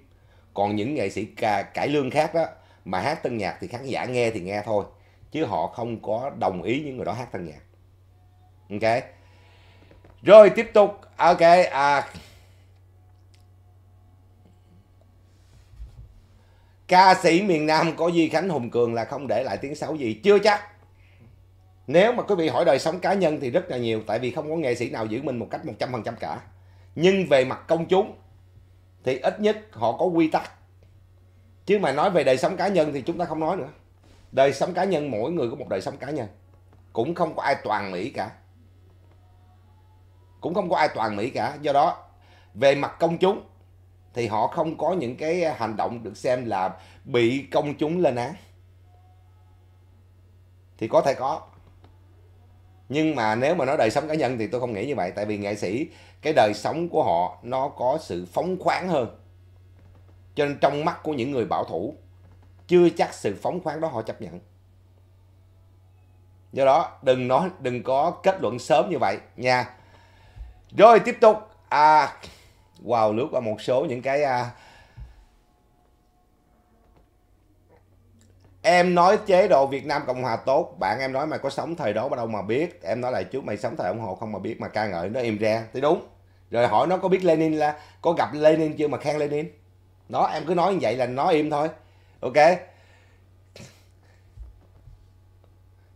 Speaker 1: còn những nghệ sĩ ca cải lương khác đó mà hát tân nhạc thì khán giả nghe thì nghe thôi chứ họ không có đồng ý những người đó hát tân nhạc ok rồi tiếp tục ok à ca sĩ miền Nam có Di Khánh Hùng Cường là không để lại tiếng xấu gì chưa chắc nếu mà quý vị hỏi đời sống cá nhân thì rất là nhiều tại vì không có nghệ sĩ nào giữ mình một cách 100% cả nhưng về mặt công chúng thì ít nhất họ có quy tắc chứ mà nói về đời sống cá nhân thì chúng ta không nói nữa đời sống cá nhân mỗi người có một đời sống cá nhân cũng không có ai toàn mỹ cả cũng không có ai toàn mỹ cả do đó về mặt công chúng thì họ không có những cái hành động được xem là bị công chúng lên án thì có thể có nhưng mà nếu mà nói đời sống cá nhân thì tôi không nghĩ như vậy tại vì nghệ sĩ cái đời sống của họ nó có sự phóng khoáng hơn cho nên trong mắt của những người bảo thủ, chưa chắc sự phóng khoáng đó họ chấp nhận. Do đó, đừng nói, đừng có kết luận sớm như vậy nha. Rồi tiếp tục, à, wow, lướt qua một số những cái... À, Em nói chế độ Việt Nam Cộng Hòa tốt Bạn em nói mày có sống thời đó mà đâu mà biết Em nói lại trước mày sống thời ủng hộ không mà biết Mà ca ngợi nó im ra Thì đúng Rồi hỏi nó có biết Lenin là Có gặp Lenin chưa mà khen Lenin đó em cứ nói như vậy là nói im thôi ok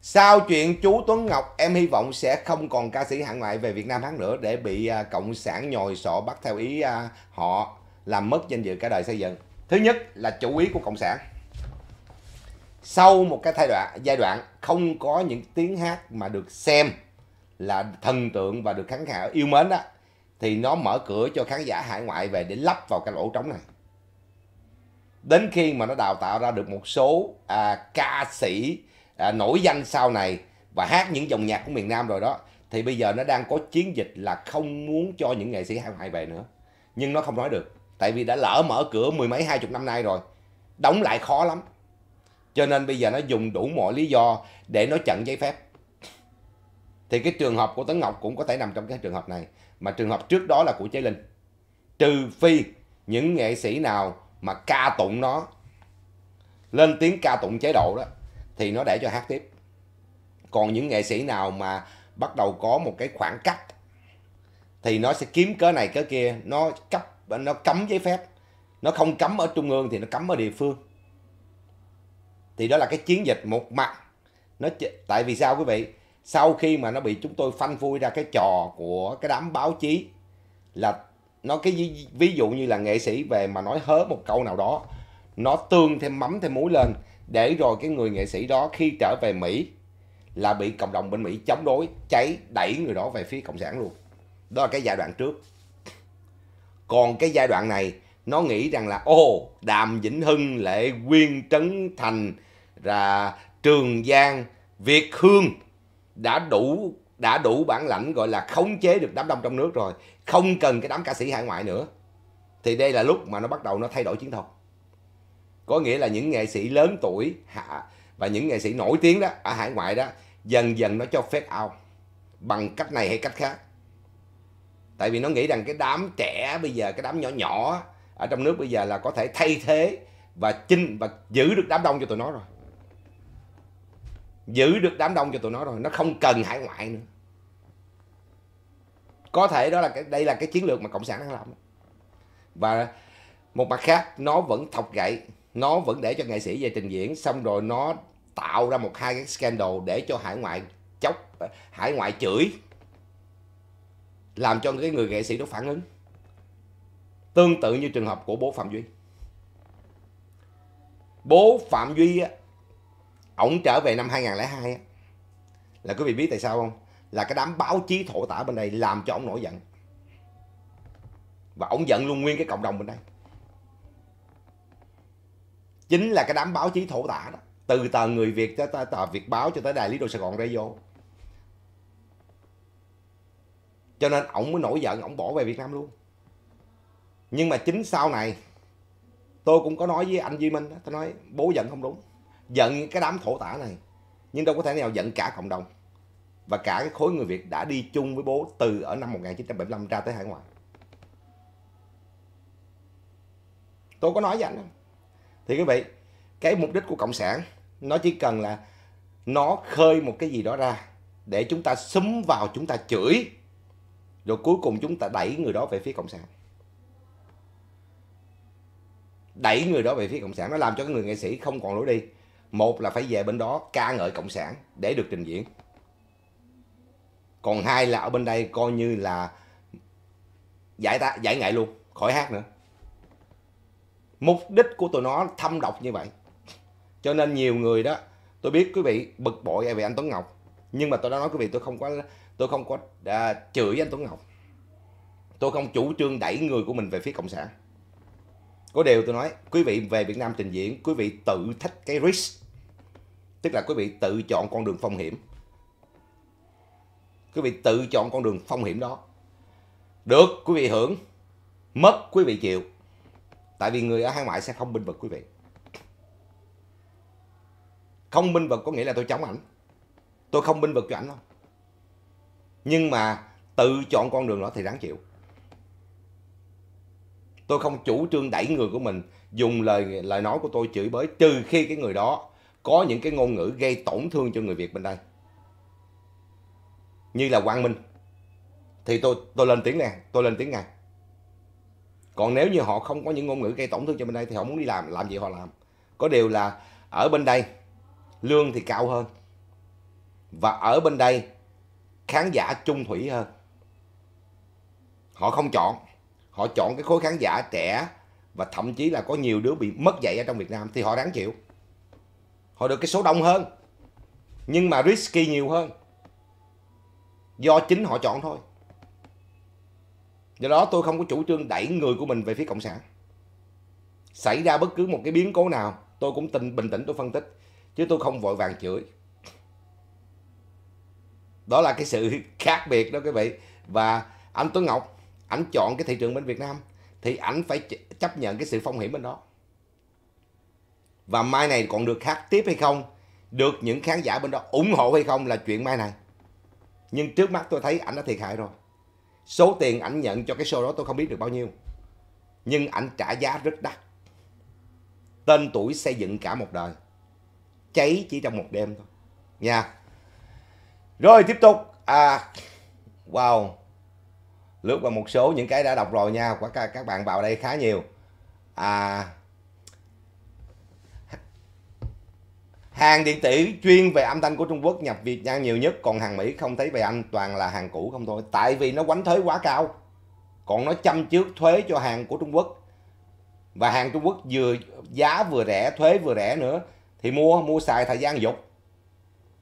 Speaker 1: sau chuyện chú Tuấn Ngọc em hy vọng sẽ không còn ca sĩ hạng ngoại về Việt Nam hát nữa để bị à, cộng sản nhồi sọ bắt theo ý à, họ làm mất danh dự cả đời xây dựng thứ nhất là chủ ý của cộng sản sau một cái giai đoạn giai đoạn không có những tiếng hát mà được xem là thần tượng và được khán giả yêu mến đó thì nó mở cửa cho khán giả hải ngoại về để lắp vào cái lỗ trống này đến khi mà nó đào tạo ra được một số à, ca sĩ à, nổi danh sau này và hát những dòng nhạc của miền Nam rồi đó thì bây giờ nó đang có chiến dịch là không muốn cho những nghệ sĩ hải ngoại về nữa nhưng nó không nói được tại vì đã lỡ mở cửa mười mấy hai chục năm nay rồi đóng lại khó lắm cho nên bây giờ nó dùng đủ mọi lý do để nó chặn giấy phép thì cái trường hợp của Tấn Ngọc cũng có thể nằm trong cái trường hợp này mà trường hợp trước đó là của Chế Linh trừ phi những nghệ sĩ nào mà ca tụng nó lên tiếng ca tụng chế độ đó thì nó để cho hát tiếp còn những nghệ sĩ nào mà bắt đầu có một cái khoảng cách thì nó sẽ kiếm cớ này cớ kia nó cấp nó cấm giấy phép nó không cấm ở trung ương thì nó cấm ở địa phương thì đó là cái chiến dịch một mặt nó tại vì sao quý vị sau khi mà nó bị chúng tôi phanh phui ra cái trò của cái đám báo chí là nó cái ví dụ như là nghệ sĩ về mà nói hớ một câu nào đó nó tương thêm mắm thêm muối lên để rồi cái người nghệ sĩ đó khi trở về Mỹ là bị cộng đồng bên Mỹ chống đối cháy đẩy người đó về phía cộng sản luôn đó là cái giai đoạn trước còn cái giai đoạn này nó nghĩ rằng là ô Đàm Vĩnh Hưng Lệ Quyên Trấn Thành là Trường Giang Việt Hương đã đủ đã đủ bản lãnh gọi là khống chế được đám đông trong nước rồi không cần cái đám ca sĩ hải ngoại nữa thì đây là lúc mà nó bắt đầu nó thay đổi chiến thuật có nghĩa là những nghệ sĩ lớn tuổi hạ và những nghệ sĩ nổi tiếng đó ở hải ngoại đó dần dần nó cho phép out bằng cách này hay cách khác tại vì nó nghĩ rằng cái đám trẻ bây giờ cái đám nhỏ nhỏ ở trong nước bây giờ là có thể thay thế và chinh và giữ được đám đông cho tụi nó rồi giữ được đám đông cho tụi nó rồi nó không cần hải ngoại nữa có thể đó là cái, đây là cái chiến lược mà cộng sản đang làm và một mặt khác nó vẫn thọc gậy nó vẫn để cho nghệ sĩ về trình diễn xong rồi nó tạo ra một hai cái scandal để cho hải ngoại chóc hải ngoại chửi làm cho cái người nghệ sĩ đó phản ứng tương tự như trường hợp của bố phạm duy bố phạm duy á ổng trở về năm 2002 á là quý vị biết tại sao không là cái đám báo chí thổ tả bên đây làm cho ông nổi giận và ông giận luôn nguyên cái cộng đồng bên đây chính là cái đám báo chí thổ tả đó từ tờ người việt tới tờ, tờ việt báo cho tới đài lý đồ sài gòn radio cho nên ông mới nổi giận ông bỏ về việt nam luôn nhưng mà chính sau này tôi cũng có nói với anh duy minh đó, tôi nói bố giận không đúng giận cái đám thổ tả này nhưng đâu có thể nào giận cả cộng đồng và cả cái khối người Việt đã đi chung với bố từ ở năm 1975 ra tới hải ngoại. Tôi có nói với anh Thì quý vị, cái mục đích của Cộng sản nó chỉ cần là nó khơi một cái gì đó ra để chúng ta súng vào chúng ta chửi rồi cuối cùng chúng ta đẩy người đó về phía Cộng sản. Đẩy người đó về phía Cộng sản nó làm cho cái người nghệ sĩ không còn lối đi. Một là phải về bên đó ca ngợi Cộng sản để được trình diễn còn hai là ở bên đây coi như là giải ta giải nghệ luôn khỏi hát nữa mục đích của tụi nó thâm độc như vậy cho nên nhiều người đó tôi biết quý vị bực bội về anh Tuấn Ngọc nhưng mà tôi đã nói quý vị tôi không có tôi không có à, chửi anh Tuấn Ngọc tôi không chủ trương đẩy người của mình về phía cộng sản có điều tôi nói quý vị về Việt Nam trình diễn quý vị tự thách cái risk tức là quý vị tự chọn con đường phong hiểm quý vị tự chọn con đường phong hiểm đó được quý vị hưởng mất quý vị chịu tại vì người ở hải ngoại sẽ không binh vực quý vị không binh vực có nghĩa là tôi chống ảnh tôi không binh vực cho ảnh đâu nhưng mà tự chọn con đường đó thì đáng chịu tôi không chủ trương đẩy người của mình dùng lời lời nói của tôi chửi bới trừ khi cái người đó có những cái ngôn ngữ gây tổn thương cho người việt bên đây như là Quang Minh thì tôi tôi lên tiếng nè tôi lên tiếng ngay còn nếu như họ không có những ngôn ngữ gây tổn thương cho bên đây thì họ muốn đi làm làm gì họ làm có điều là ở bên đây lương thì cao hơn và ở bên đây khán giả trung thủy hơn họ không chọn họ chọn cái khối khán giả trẻ và thậm chí là có nhiều đứa bị mất dạy ở trong Việt Nam thì họ đáng chịu họ được cái số đông hơn nhưng mà risky nhiều hơn do chính họ chọn thôi do đó tôi không có chủ trương đẩy người của mình về phía cộng sản xảy ra bất cứ một cái biến cố nào tôi cũng tình bình tĩnh tôi phân tích chứ tôi không vội vàng chửi đó là cái sự khác biệt đó quý vị và anh Tuấn Ngọc ảnh chọn cái thị trường bên Việt Nam thì ảnh phải chấp nhận cái sự phong hiểm bên đó và mai này còn được hát tiếp hay không được những khán giả bên đó ủng hộ hay không là chuyện mai này nhưng trước mắt tôi thấy ảnh đã thiệt hại rồi. Số tiền ảnh nhận cho cái show đó tôi không biết được bao nhiêu. Nhưng ảnh trả giá rất đắt. Tên tuổi xây dựng cả một đời. Cháy chỉ trong một đêm thôi. Nha. Rồi tiếp tục. À, wow. Lướt qua một số những cái đã đọc rồi nha. Các, các bạn vào đây khá nhiều. À, Hàng điện tử chuyên về âm thanh của Trung Quốc nhập Việt Nam nhiều nhất Còn hàng Mỹ không thấy về Anh toàn là hàng cũ không thôi Tại vì nó quánh thuế quá cao Còn nó chăm trước thuế cho hàng của Trung Quốc Và hàng Trung Quốc vừa giá vừa rẻ thuế vừa rẻ nữa Thì mua mua xài thời gian dục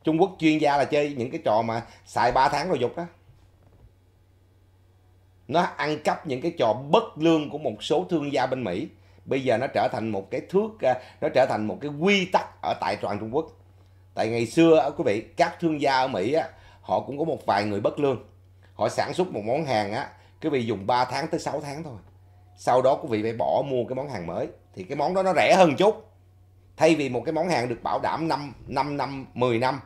Speaker 1: Trung Quốc chuyên gia là chơi những cái trò mà xài 3 tháng rồi dục đó Nó ăn cắp những cái trò bất lương của một số thương gia bên Mỹ bây giờ nó trở thành một cái thước à, nó trở thành một cái quy tắc ở tại toàn Trung Quốc tại ngày xưa quý vị các thương gia ở Mỹ á, họ cũng có một vài người bất lương họ sản xuất một món hàng á quý vị dùng 3 tháng tới 6 tháng thôi sau đó quý vị phải bỏ mua cái món hàng mới thì cái món đó nó rẻ hơn chút thay vì một cái món hàng được bảo đảm 5, 5 năm 10 năm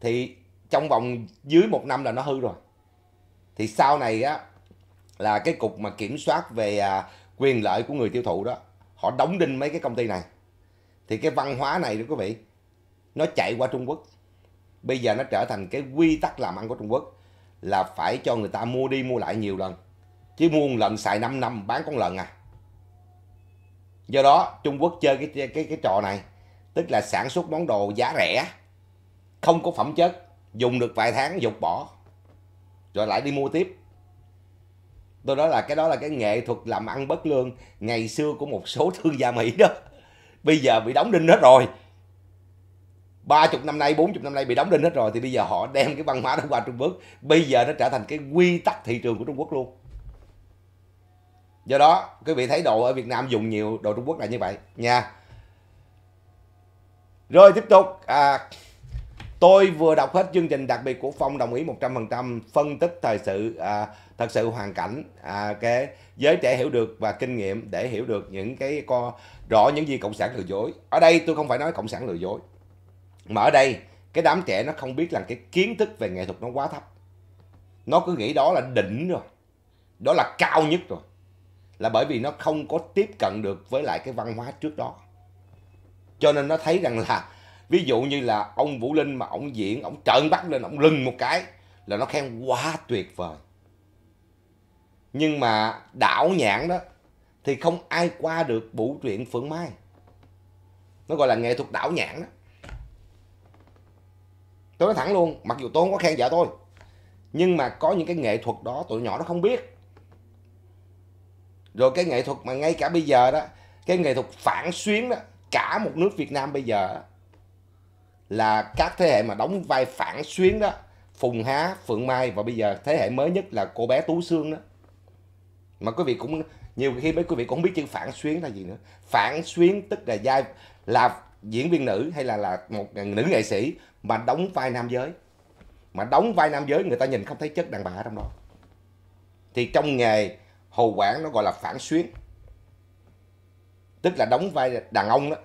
Speaker 1: thì trong vòng dưới một năm là nó hư rồi thì sau này á là cái cục mà kiểm soát về à, quyền lợi của người tiêu thụ đó họ đóng đinh mấy cái công ty này thì cái văn hóa này đó quý vị nó chạy qua Trung Quốc bây giờ nó trở thành cái quy tắc làm ăn của Trung Quốc là phải cho người ta mua đi mua lại nhiều lần chứ mua một lần xài 5 năm bán con lần à do đó Trung Quốc chơi cái cái cái trò này tức là sản xuất món đồ giá rẻ không có phẩm chất dùng được vài tháng dục bỏ rồi lại đi mua tiếp tôi nói là cái đó là cái nghệ thuật làm ăn bất lương ngày xưa của một số thương gia mỹ đó bây giờ bị đóng đinh hết rồi ba chục năm nay bốn chục năm nay bị đóng đinh hết rồi thì bây giờ họ đem cái văn hóa đó qua trung quốc bây giờ nó trở thành cái quy tắc thị trường của trung quốc luôn do đó quý vị thấy đồ ở việt nam dùng nhiều đồ trung quốc là như vậy nha rồi tiếp tục à, Tôi vừa đọc hết chương trình đặc biệt của Phong đồng ý 100% phân tích thời sự à, thật sự hoàn cảnh à, cái giới trẻ hiểu được và kinh nghiệm để hiểu được những cái co rõ những gì cộng sản lừa dối. Ở đây tôi không phải nói cộng sản lừa dối. Mà ở đây cái đám trẻ nó không biết là cái kiến thức về nghệ thuật nó quá thấp. Nó cứ nghĩ đó là đỉnh rồi. Đó là cao nhất rồi. Là bởi vì nó không có tiếp cận được với lại cái văn hóa trước đó. Cho nên nó thấy rằng là ví dụ như là ông vũ linh mà ông diễn ông trợn bắt lên ông lưng một cái là nó khen quá tuyệt vời nhưng mà đảo nhãn đó thì không ai qua được bụ truyện phượng mai nó gọi là nghệ thuật đảo nhãn đó tôi nói thẳng luôn mặc dù tôi không có khen vợ tôi nhưng mà có những cái nghệ thuật đó tụi nhỏ nó không biết rồi cái nghệ thuật mà ngay cả bây giờ đó cái nghệ thuật phản xuyến đó cả một nước việt nam bây giờ đó, là các thế hệ mà đóng vai phản xuyến đó Phùng Há, Phượng Mai và bây giờ thế hệ mới nhất là cô bé Tú Sương đó mà quý vị cũng nhiều khi mấy quý vị cũng không biết chữ phản xuyến là gì nữa phản xuyến tức là vai là diễn viên nữ hay là là một nữ nghệ sĩ mà đóng vai nam giới mà đóng vai nam giới người ta nhìn không thấy chất đàn bà trong đó thì trong nghề hồ quảng nó gọi là phản xuyến tức là đóng vai đàn ông đó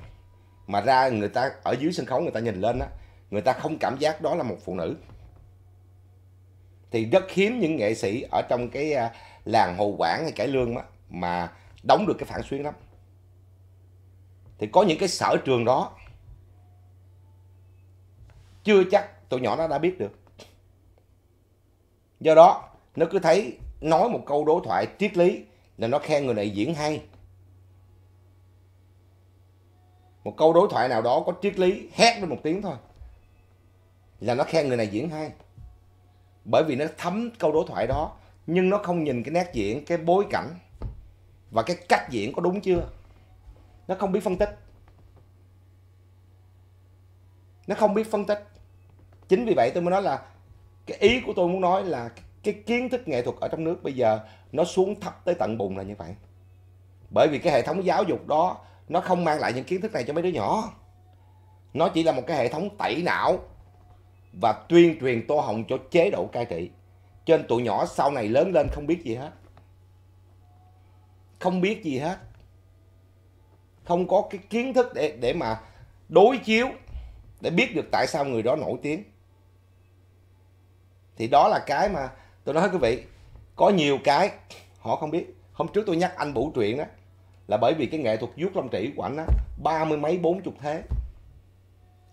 Speaker 1: mà ra người ta ở dưới sân khấu người ta nhìn lên á người ta không cảm giác đó là một phụ nữ thì rất hiếm những nghệ sĩ ở trong cái à, làng hồ quảng hay cải lương á mà đóng được cái phản xuyến lắm thì có những cái sở trường đó chưa chắc tụi nhỏ nó đã biết được do đó nó cứ thấy nói một câu đối thoại triết lý là nó khen người này diễn hay một câu đối thoại nào đó có triết lý hét lên một tiếng thôi là nó khen người này diễn hay bởi vì nó thấm câu đối thoại đó nhưng nó không nhìn cái nét diễn cái bối cảnh và cái cách diễn có đúng chưa nó không biết phân tích nó không biết phân tích chính vì vậy tôi mới nói là cái ý của tôi muốn nói là cái kiến thức nghệ thuật ở trong nước bây giờ nó xuống thấp tới tận bùn là như vậy bởi vì cái hệ thống giáo dục đó nó không mang lại những kiến thức này cho mấy đứa nhỏ nó chỉ là một cái hệ thống tẩy não và tuyên truyền tô hồng cho chế độ cai trị trên tụi nhỏ sau này lớn lên không biết gì hết không biết gì hết không có cái kiến thức để để mà đối chiếu để biết được tại sao người đó nổi tiếng thì đó là cái mà tôi nói quý vị có nhiều cái họ không biết hôm trước tôi nhắc anh vũ truyện đó là bởi vì cái nghệ thuật vuốt lông trĩ của ảnh á ba mươi mấy bốn chục thế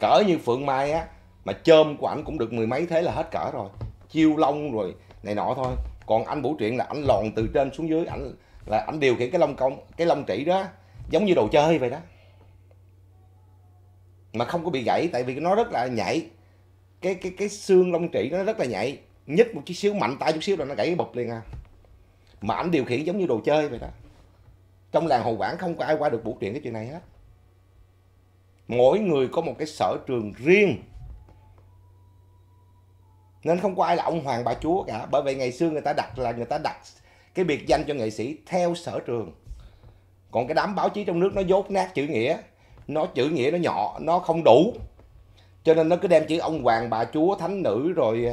Speaker 1: cỡ như phượng mai á mà chôm của ảnh cũng được mười mấy thế là hết cỡ rồi chiêu lông rồi này nọ thôi còn anh vũ truyện là ảnh lòn từ trên xuống dưới ảnh là ảnh điều khiển cái lông công cái lông trĩ đó giống như đồ chơi vậy đó mà không có bị gãy tại vì nó rất là nhạy cái cái cái xương lông trĩ nó rất là nhạy nhích một chút xíu mạnh tay chút xíu là nó gãy bụp liền à mà ảnh điều khiển giống như đồ chơi vậy đó trong làng hồ quảng không có ai qua được buổi chuyện cái chuyện này hết mỗi người có một cái sở trường riêng nên không có ai là ông hoàng bà chúa cả bởi vậy ngày xưa người ta đặt là người ta đặt cái biệt danh cho nghệ sĩ theo sở trường còn cái đám báo chí trong nước nó dốt nát chữ nghĩa nó chữ nghĩa nó nhỏ nó không đủ cho nên nó cứ đem chữ ông hoàng bà chúa thánh nữ rồi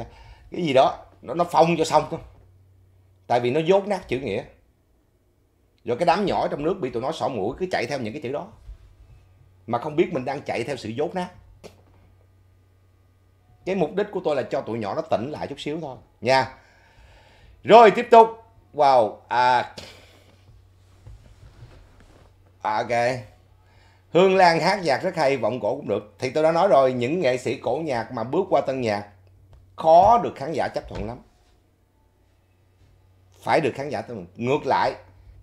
Speaker 1: cái gì đó nó, nó phong cho xong thôi tại vì nó dốt nát chữ nghĩa rồi cái đám nhỏ trong nước bị tụi nó sọ mũi cứ chạy theo những cái chữ đó mà không biết mình đang chạy theo sự dốt nát cái mục đích của tôi là cho tụi nhỏ nó tỉnh lại chút xíu thôi nha rồi tiếp tục wow à, à ok hương lan hát nhạc rất hay vọng cổ cũng được thì tôi đã nói rồi những nghệ sĩ cổ nhạc mà bước qua tân nhạc khó được khán giả chấp thuận lắm phải được khán giả tôi ngược lại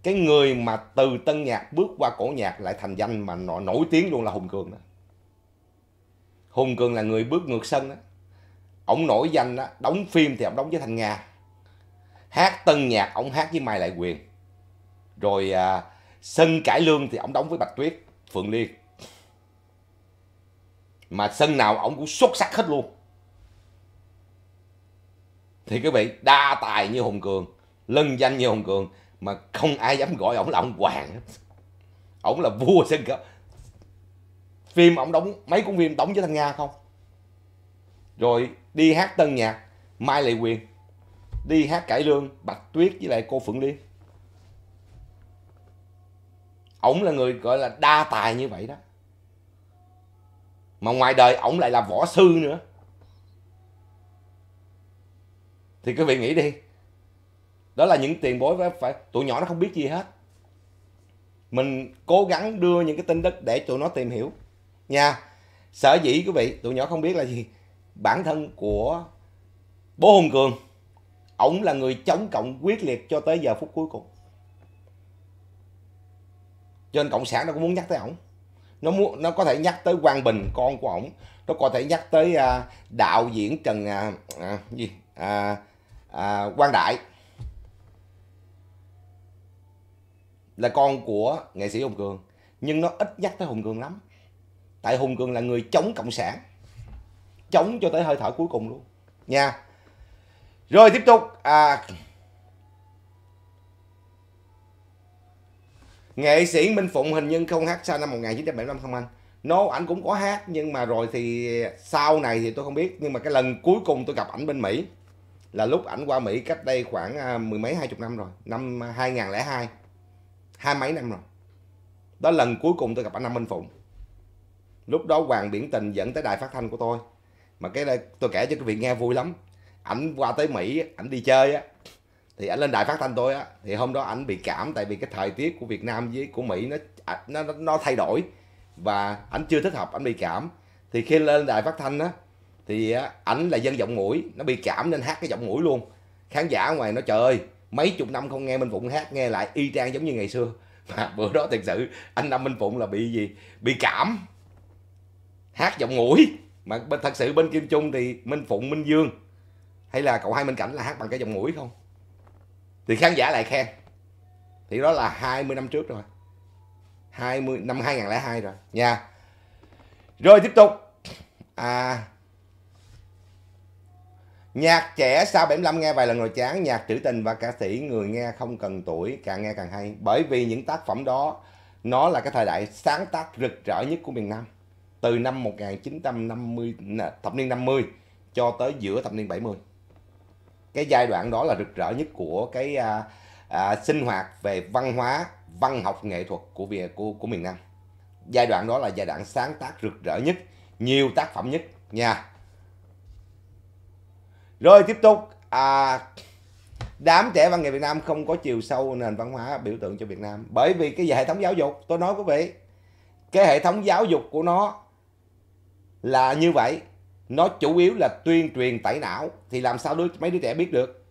Speaker 1: cái người mà từ tân nhạc bước qua cổ nhạc lại thành danh mà nó nổi tiếng luôn là hùng cường đó hùng cường là người bước ngược sân đó ổng nổi danh đó đóng phim thì ông đóng với thanh nga hát tân nhạc ông hát với mai lại quyền rồi à, sân cải lương thì ông đóng với bạch tuyết phượng liên mà sân nào ông cũng xuất sắc hết luôn thì quý vị đa tài như hùng cường lân danh như hùng cường mà không ai dám gọi ổng là ông hoàng ổng là vua sân khấu phim ổng đóng mấy cuốn phim đóng với thanh nga không rồi đi hát tân nhạc mai lệ quyền đi hát cải lương bạch tuyết với lại cô phượng liên ổng là người gọi là đa tài như vậy đó mà ngoài đời ổng lại là võ sư nữa thì quý vị nghĩ đi đó là những tiền bối phải, phải tụi nhỏ nó không biết gì hết mình cố gắng đưa những cái tin tức để tụi nó tìm hiểu nha sở dĩ quý vị tụi nhỏ không biết là gì bản thân của bố hùng cường ổng là người chống cộng quyết liệt cho tới giờ phút cuối cùng cho nên cộng sản nó cũng muốn nhắc tới ổng nó muốn nó có thể nhắc tới quang bình con của ổng nó có thể nhắc tới à, đạo diễn trần à, à, gì à, à, quang đại là con của nghệ sĩ Hùng Cường nhưng nó ít nhắc tới Hùng Cường lắm tại Hùng Cường là người chống cộng sản chống cho tới hơi thở cuối cùng luôn nha rồi tiếp tục à, nghệ sĩ Minh Phụng hình như không hát sau năm 1975 không anh nó ảnh cũng có hát nhưng mà rồi thì sau này thì tôi không biết nhưng mà cái lần cuối cùng tôi gặp ảnh bên Mỹ là lúc ảnh qua Mỹ cách đây khoảng à, mười mấy hai chục năm rồi năm 2002 hai mấy năm rồi đó lần cuối cùng tôi gặp anh Nam Minh Phụng lúc đó Hoàng Biển Tình dẫn tới đài phát thanh của tôi mà cái đây tôi kể cho quý vị nghe vui lắm ảnh qua tới Mỹ ảnh đi chơi á thì ảnh lên đài phát thanh tôi á thì hôm đó ảnh bị cảm tại vì cái thời tiết của Việt Nam với của Mỹ nó à, nó nó thay đổi và ảnh chưa thích hợp ảnh bị cảm thì khi lên đài phát thanh á thì ảnh là dân giọng mũi nó bị cảm nên hát cái giọng mũi luôn khán giả ngoài nó trời ơi mấy chục năm không nghe Minh Phụng hát nghe lại y chang giống như ngày xưa mà bữa đó thật sự anh Nam Minh Phụng là bị gì bị cảm hát giọng mũi mà thật sự bên Kim Trung thì Minh Phụng Minh Dương hay là cậu hai Minh Cảnh là hát bằng cái giọng mũi không thì khán giả lại khen thì đó là 20 năm trước rồi 20 năm 2002 rồi nha rồi tiếp tục à Nhạc trẻ sau 75 nghe vài lần rồi chán, nhạc trữ tình và ca sĩ người nghe không cần tuổi, càng nghe càng hay. Bởi vì những tác phẩm đó, nó là cái thời đại sáng tác rực rỡ nhất của miền Nam. Từ năm 1950, thập niên 50 cho tới giữa thập niên 70. Cái giai đoạn đó là rực rỡ nhất của cái à, à, sinh hoạt về văn hóa, văn học nghệ thuật của, việc, của, của miền Nam. Giai đoạn đó là giai đoạn sáng tác rực rỡ nhất, nhiều tác phẩm nhất nha rồi tiếp tục à, đám trẻ văn nghệ Việt Nam không có chiều sâu nền văn hóa biểu tượng cho Việt Nam bởi vì cái hệ thống giáo dục tôi nói quý vị cái hệ thống giáo dục của nó là như vậy nó chủ yếu là tuyên truyền tẩy não thì làm sao đứa mấy đứa trẻ biết được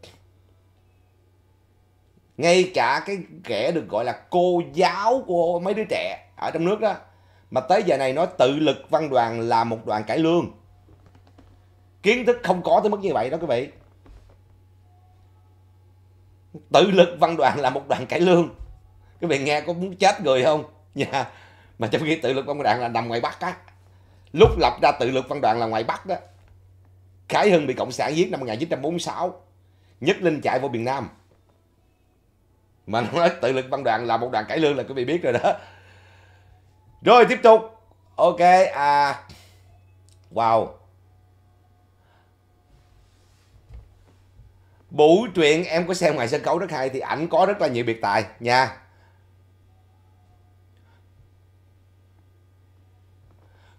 Speaker 1: ngay cả cái kẻ được gọi là cô giáo của mấy đứa trẻ ở trong nước đó mà tới giờ này nó tự lực văn đoàn là một đoàn cải lương kiến thức không có tới mức như vậy đó quý vị tự lực văn đoàn là một đoàn cải lương quý vị nghe có muốn chết người không nha dạ. mà trong khi tự lực văn đoàn là nằm ngoài bắc á lúc lập ra tự lực văn đoàn là ngoài bắc đó khải hưng bị cộng sản giết năm 1946 nhất linh chạy vô miền nam mà nói tự lực văn đoàn là một đoàn cải lương là quý vị biết rồi đó rồi tiếp tục ok à wow Bụ truyện em có xem ngoài sân khấu rất hay thì ảnh có rất là nhiều biệt tài nha.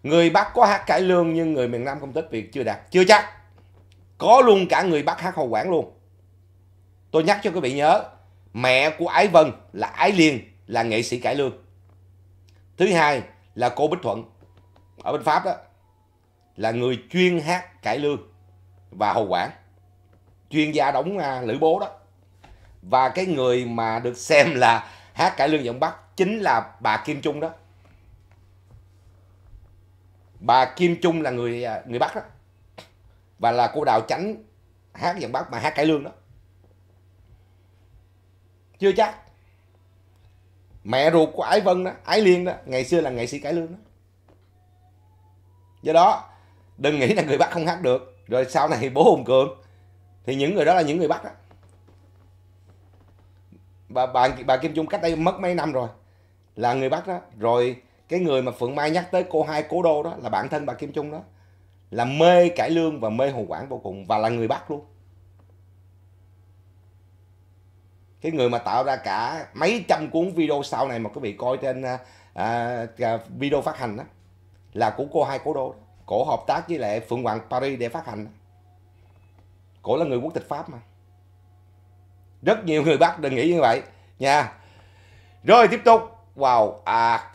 Speaker 1: Người Bắc có hát cải lương nhưng người miền Nam không thích việc chưa đạt. Chưa chắc. Có luôn cả người Bắc hát hầu quảng luôn. Tôi nhắc cho quý vị nhớ. Mẹ của Ái Vân là Ái Liên là nghệ sĩ cải lương. Thứ hai là cô Bích Thuận ở bên Pháp đó. Là người chuyên hát cải lương và hầu quảng chuyên gia đóng à, lữ bố đó và cái người mà được xem là hát cải lương giọng bắc chính là bà kim trung đó bà kim trung là người à, người bắc đó và là cô đào chánh hát giọng bắc mà hát cải lương đó chưa chắc mẹ ruột của ái vân đó ái liên đó ngày xưa là nghệ sĩ cải lương đó do đó đừng nghĩ là người bắc không hát được rồi sau này bố hùng cường thì những người đó là những người bắt đó. bà bà bà kim dung cách đây mất mấy năm rồi là người bắt đó rồi cái người mà phượng mai nhắc tới cô hai cố đô đó là bản thân bà kim trung đó là mê cải lương và mê hồ quảng vô cùng và là người bắt luôn cái người mà tạo ra cả mấy trăm cuốn video sau này mà quý vị coi trên à, à, à video phát hành đó là của cô hai cố đô cổ hợp tác với lại phượng hoàng paris để phát hành đó cổ là người quốc tịch pháp mà rất nhiều người bắc đừng nghĩ như vậy nha rồi tiếp tục wow à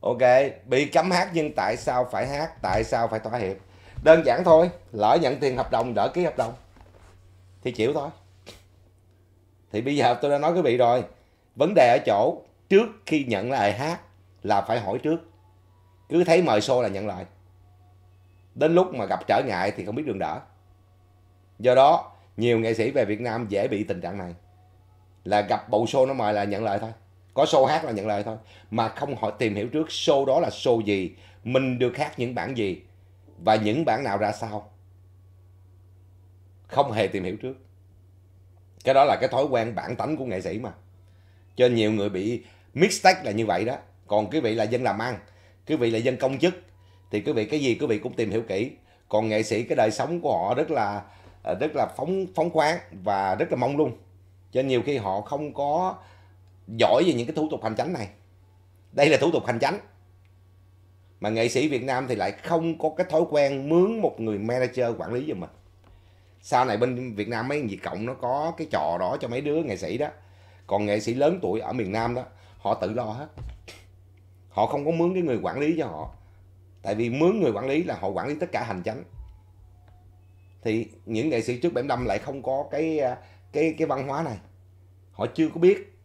Speaker 1: ok bị cấm hát nhưng tại sao phải hát tại sao phải thỏa hiệp đơn giản thôi lỡ nhận tiền hợp đồng đỡ ký hợp đồng thì chịu thôi thì bây giờ tôi đã nói cái vị rồi vấn đề ở chỗ trước khi nhận lời hát là phải hỏi trước cứ thấy mời xô là nhận lời Đến lúc mà gặp trở ngại thì không biết đường đỡ. Do đó, nhiều nghệ sĩ về Việt Nam dễ bị tình trạng này. Là gặp bầu show nó mời là nhận lời thôi. Có show hát là nhận lời thôi. Mà không hỏi tìm hiểu trước show đó là show gì, mình được hát những bản gì và những bản nào ra sao. Không hề tìm hiểu trước. Cái đó là cái thói quen bản tánh của nghệ sĩ mà. Cho nhiều người bị mistake là như vậy đó. Còn quý vị là dân làm ăn, quý vị là dân công chức, thì quý vị cái gì quý vị cũng tìm hiểu kỹ còn nghệ sĩ cái đời sống của họ rất là ờ, rất là phóng phóng khoáng và rất là mong luôn cho nhiều khi họ không có giỏi về những cái thủ tục hành chính này đây là thủ tục hành chính mà nghệ sĩ Việt Nam thì lại không có cái thói quen mướn một người manager quản lý giùm mình sau này bên Việt Nam mấy vị cộng nó có cái trò đó cho mấy đứa nghệ sĩ đó còn nghệ sĩ lớn tuổi ở miền Nam đó họ tự lo hết họ không có mướn cái người quản lý cho họ tại vì mướn người quản lý là họ quản lý tất cả hành chánh thì những nghệ sĩ trước 75 lại không có cái à, cái cái văn hóa này họ chưa có biết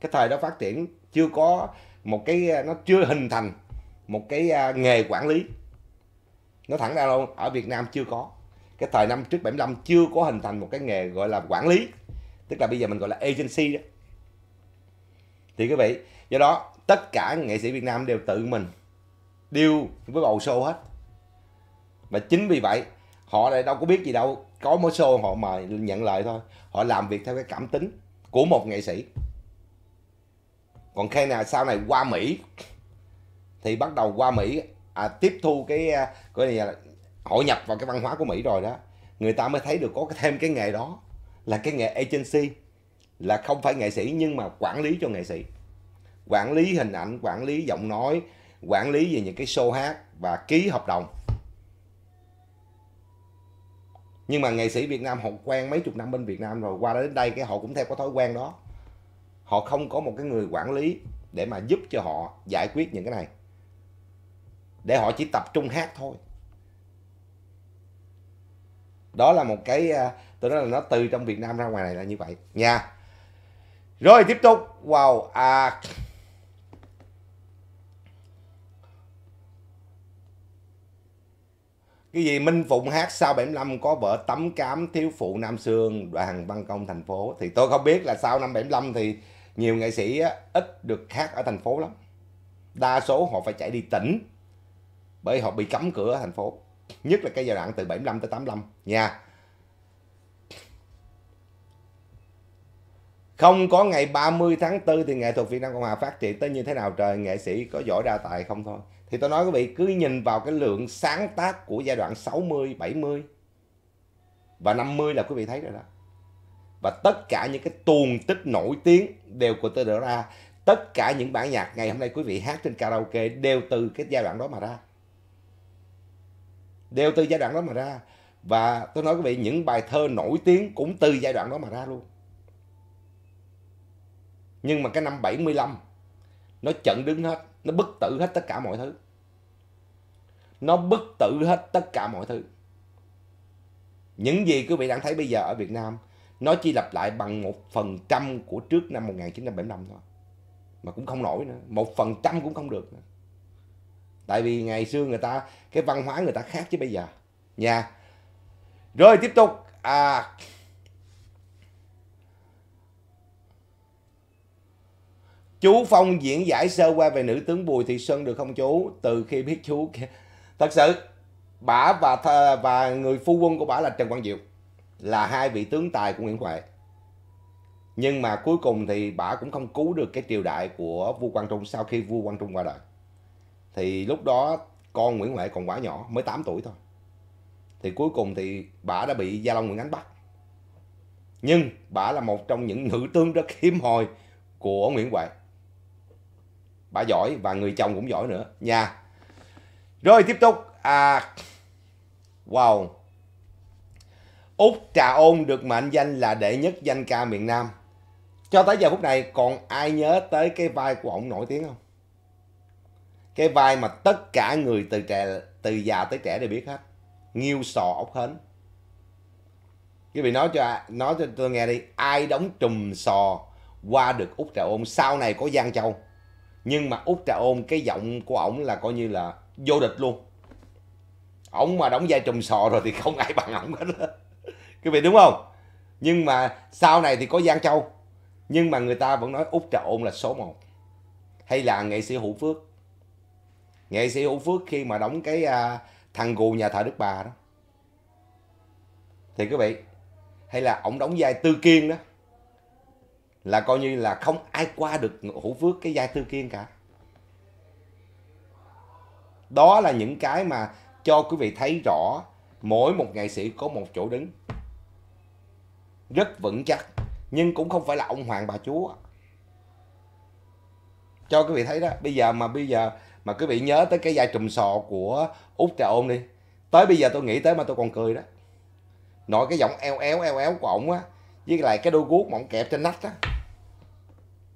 Speaker 1: cái thời đó phát triển chưa có một cái à, nó chưa hình thành một cái à, nghề quản lý nó thẳng ra luôn ở Việt Nam chưa có cái thời năm trước 75 chưa có hình thành một cái nghề gọi là quản lý tức là bây giờ mình gọi là agency đó thì quý vị do đó tất cả nghệ sĩ Việt Nam đều tự mình điêu với bầu show hết và chính vì vậy họ lại đâu có biết gì đâu có mỗi show họ mời nhận lời thôi họ làm việc theo cái cảm tính của một nghệ sĩ còn khi nào sau này qua mỹ thì bắt đầu qua mỹ à, tiếp thu cái à, gọi là hội nhập vào cái văn hóa của mỹ rồi đó người ta mới thấy được có thêm cái nghề đó là cái nghề agency là không phải nghệ sĩ nhưng mà quản lý cho nghệ sĩ quản lý hình ảnh quản lý giọng nói quản lý về những cái show hát và ký hợp đồng nhưng mà nghệ sĩ Việt Nam họ quen mấy chục năm bên Việt Nam rồi qua đến đây cái họ cũng theo có thói quen đó họ không có một cái người quản lý để mà giúp cho họ giải quyết những cái này để họ chỉ tập trung hát thôi đó là một cái à, tôi nói là nó từ trong Việt Nam ra ngoài này là như vậy nha rồi tiếp tục wow à cái gì Minh Phụng hát sau 75 có vợ tấm cám thiếu phụ Nam Sương đoàn văn công thành phố thì tôi không biết là sau năm 75 thì nhiều nghệ sĩ ít được hát ở thành phố lắm đa số họ phải chạy đi tỉnh bởi họ bị cấm cửa ở thành phố nhất là cái giai đoạn từ 75 tới 85 nha Không có ngày 30 tháng 4 thì nghệ thuật Việt Nam Cộng Hòa phát triển tới như thế nào trời nghệ sĩ có giỏi đa tài không thôi thì tôi nói quý vị cứ nhìn vào cái lượng sáng tác của giai đoạn 60, 70 và 50 là quý vị thấy rồi đó. Và tất cả những cái tuồng tích nổi tiếng đều của tôi đưa ra. Tất cả những bản nhạc ngày hôm nay quý vị hát trên karaoke đều từ cái giai đoạn đó mà ra. Đều từ giai đoạn đó mà ra. Và tôi nói quý vị những bài thơ nổi tiếng cũng từ giai đoạn đó mà ra luôn. Nhưng mà cái năm 75 nó chận đứng hết nó bất tử hết tất cả mọi thứ nó bất tử hết tất cả mọi thứ những gì quý vị đang thấy bây giờ ở Việt Nam nó chỉ lặp lại bằng một phần trăm của trước năm 1975 thôi mà cũng không nổi nữa một phần trăm cũng không được nữa tại vì ngày xưa người ta cái văn hóa người ta khác chứ bây giờ nha rồi tiếp tục à Chú Phong diễn giải sơ qua về nữ tướng Bùi Thị Xuân được không chú? Từ khi biết chú Thật sự bả và th và người phu quân của bả là Trần Quang Diệu là hai vị tướng tài của Nguyễn Huệ. Nhưng mà cuối cùng thì bả cũng không cứu được cái triều đại của vua Quang Trung sau khi vua Quang Trung qua đời. Thì lúc đó con Nguyễn Huệ còn quá nhỏ, mới 8 tuổi thôi. Thì cuối cùng thì bả đã bị Gia Long Nguyễn Ánh bắt. Nhưng bả là một trong những nữ tướng rất hiếm hoi của Nguyễn Huệ bà giỏi và người chồng cũng giỏi nữa nha rồi tiếp tục à wow út trà ôn được mệnh danh là đệ nhất danh ca miền nam cho tới giờ phút này còn ai nhớ tới cái vai của ông nổi tiếng không cái vai mà tất cả người từ trẻ từ già tới trẻ đều biết hết nghiêu sò ốc hến quý vị nói cho nói cho tôi nghe đi ai đóng trùm sò qua được út trà ôn sau này có giang châu nhưng mà út trà ôn cái giọng của ổng là coi như là vô địch luôn ổng mà đóng vai trùng sò rồi thì không ai bằng ổng hết đó. vị đúng không nhưng mà sau này thì có giang châu nhưng mà người ta vẫn nói út trà ôn là số 1 hay là nghệ sĩ hữu phước nghệ sĩ hữu phước khi mà đóng cái uh, thằng gù nhà thờ đức bà đó thì quý vị hay là ổng đóng vai tư kiên đó là coi như là không ai qua được hữu phước cái giai tư kiên cả đó là những cái mà cho quý vị thấy rõ mỗi một nghệ sĩ có một chỗ đứng rất vững chắc nhưng cũng không phải là ông hoàng bà chúa cho quý vị thấy đó bây giờ mà bây giờ mà quý vị nhớ tới cái giai trùm sọ của út trà ôn đi tới bây giờ tôi nghĩ tới mà tôi còn cười đó nội cái giọng eo éo eo éo của ổng á với lại cái đôi guốc mà ổng kẹp trên nách á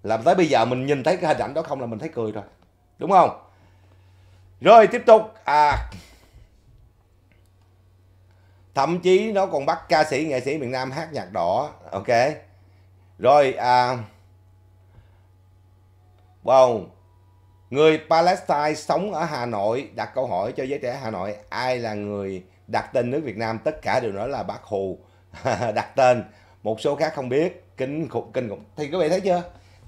Speaker 1: làm tới bây giờ mình nhìn thấy cái hình ảnh đó không là mình thấy cười rồi đúng không rồi tiếp tục à thậm chí nó còn bắt ca sĩ nghệ sĩ miền Nam hát nhạc đỏ ok rồi à wow người Palestine sống ở Hà Nội đặt câu hỏi cho giới trẻ Hà Nội ai là người đặt tên nước Việt Nam tất cả đều nói là bác Hồ đặt tên một số khác không biết kinh khủng kinh khủng thì các bạn thấy chưa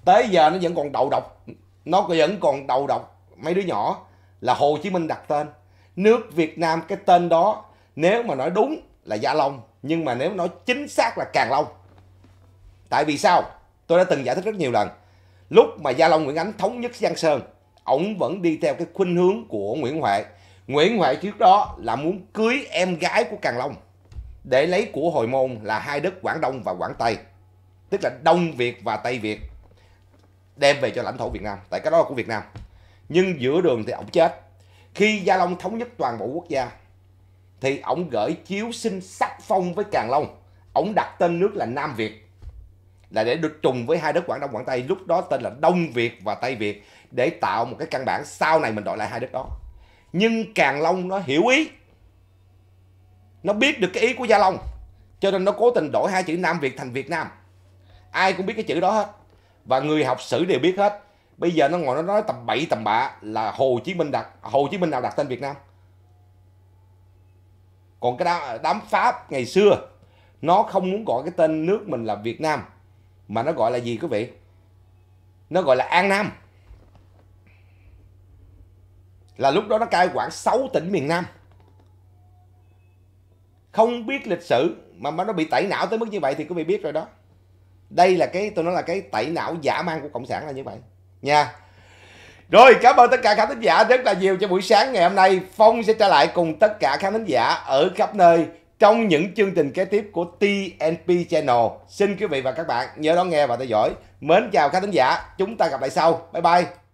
Speaker 1: tới giờ nó vẫn còn đầu độc nó vẫn còn đầu độc mấy đứa nhỏ là Hồ Chí Minh đặt tên nước Việt Nam cái tên đó nếu mà nói đúng là Gia dạ Long nhưng mà nếu nói chính xác là Càng Long tại vì sao tôi đã từng giải thích rất nhiều lần lúc mà Gia dạ Long Nguyễn Ánh thống nhất Giang Sơn ổng vẫn đi theo cái khuynh hướng của Nguyễn Huệ Nguyễn Huệ trước đó là muốn cưới em gái của Càng Long để lấy của hồi môn là hai đất Quảng Đông và Quảng Tây tức là Đông Việt và Tây Việt đem về cho lãnh thổ Việt Nam tại cái đó là của Việt Nam nhưng giữa đường thì ổng chết khi Gia Long thống nhất toàn bộ quốc gia thì ổng gửi chiếu xin sắc phong với Càng Long ổng đặt tên nước là Nam Việt là để được trùng với hai đất Quảng Đông Quảng Tây lúc đó tên là Đông Việt và Tây Việt để tạo một cái căn bản sau này mình đổi lại hai đất đó nhưng Càng Long nó hiểu ý nó biết được cái ý của Gia Long cho nên nó cố tình đổi hai chữ Nam Việt thành Việt Nam ai cũng biết cái chữ đó hết và người học sử đều biết hết bây giờ nó ngồi nó nói tầm bậy tầm bạ là hồ chí minh đặt hồ chí minh nào đặt tên việt nam còn cái đám, đám pháp ngày xưa nó không muốn gọi cái tên nước mình là việt nam mà nó gọi là gì quý vị nó gọi là an nam là lúc đó nó cai quản 6 tỉnh miền nam không biết lịch sử mà mà nó bị tẩy não tới mức như vậy thì quý vị biết rồi đó đây là cái tôi nói là cái tẩy não giả mang của cộng sản là như vậy nha rồi cảm ơn tất cả khán thính giả rất là nhiều cho buổi sáng ngày hôm nay phong sẽ trở lại cùng tất cả khán thính giả ở khắp nơi trong những chương trình kế tiếp của TNP Channel xin quý vị và các bạn nhớ đón nghe và theo dõi mến chào khán thính giả chúng ta gặp lại sau bye bye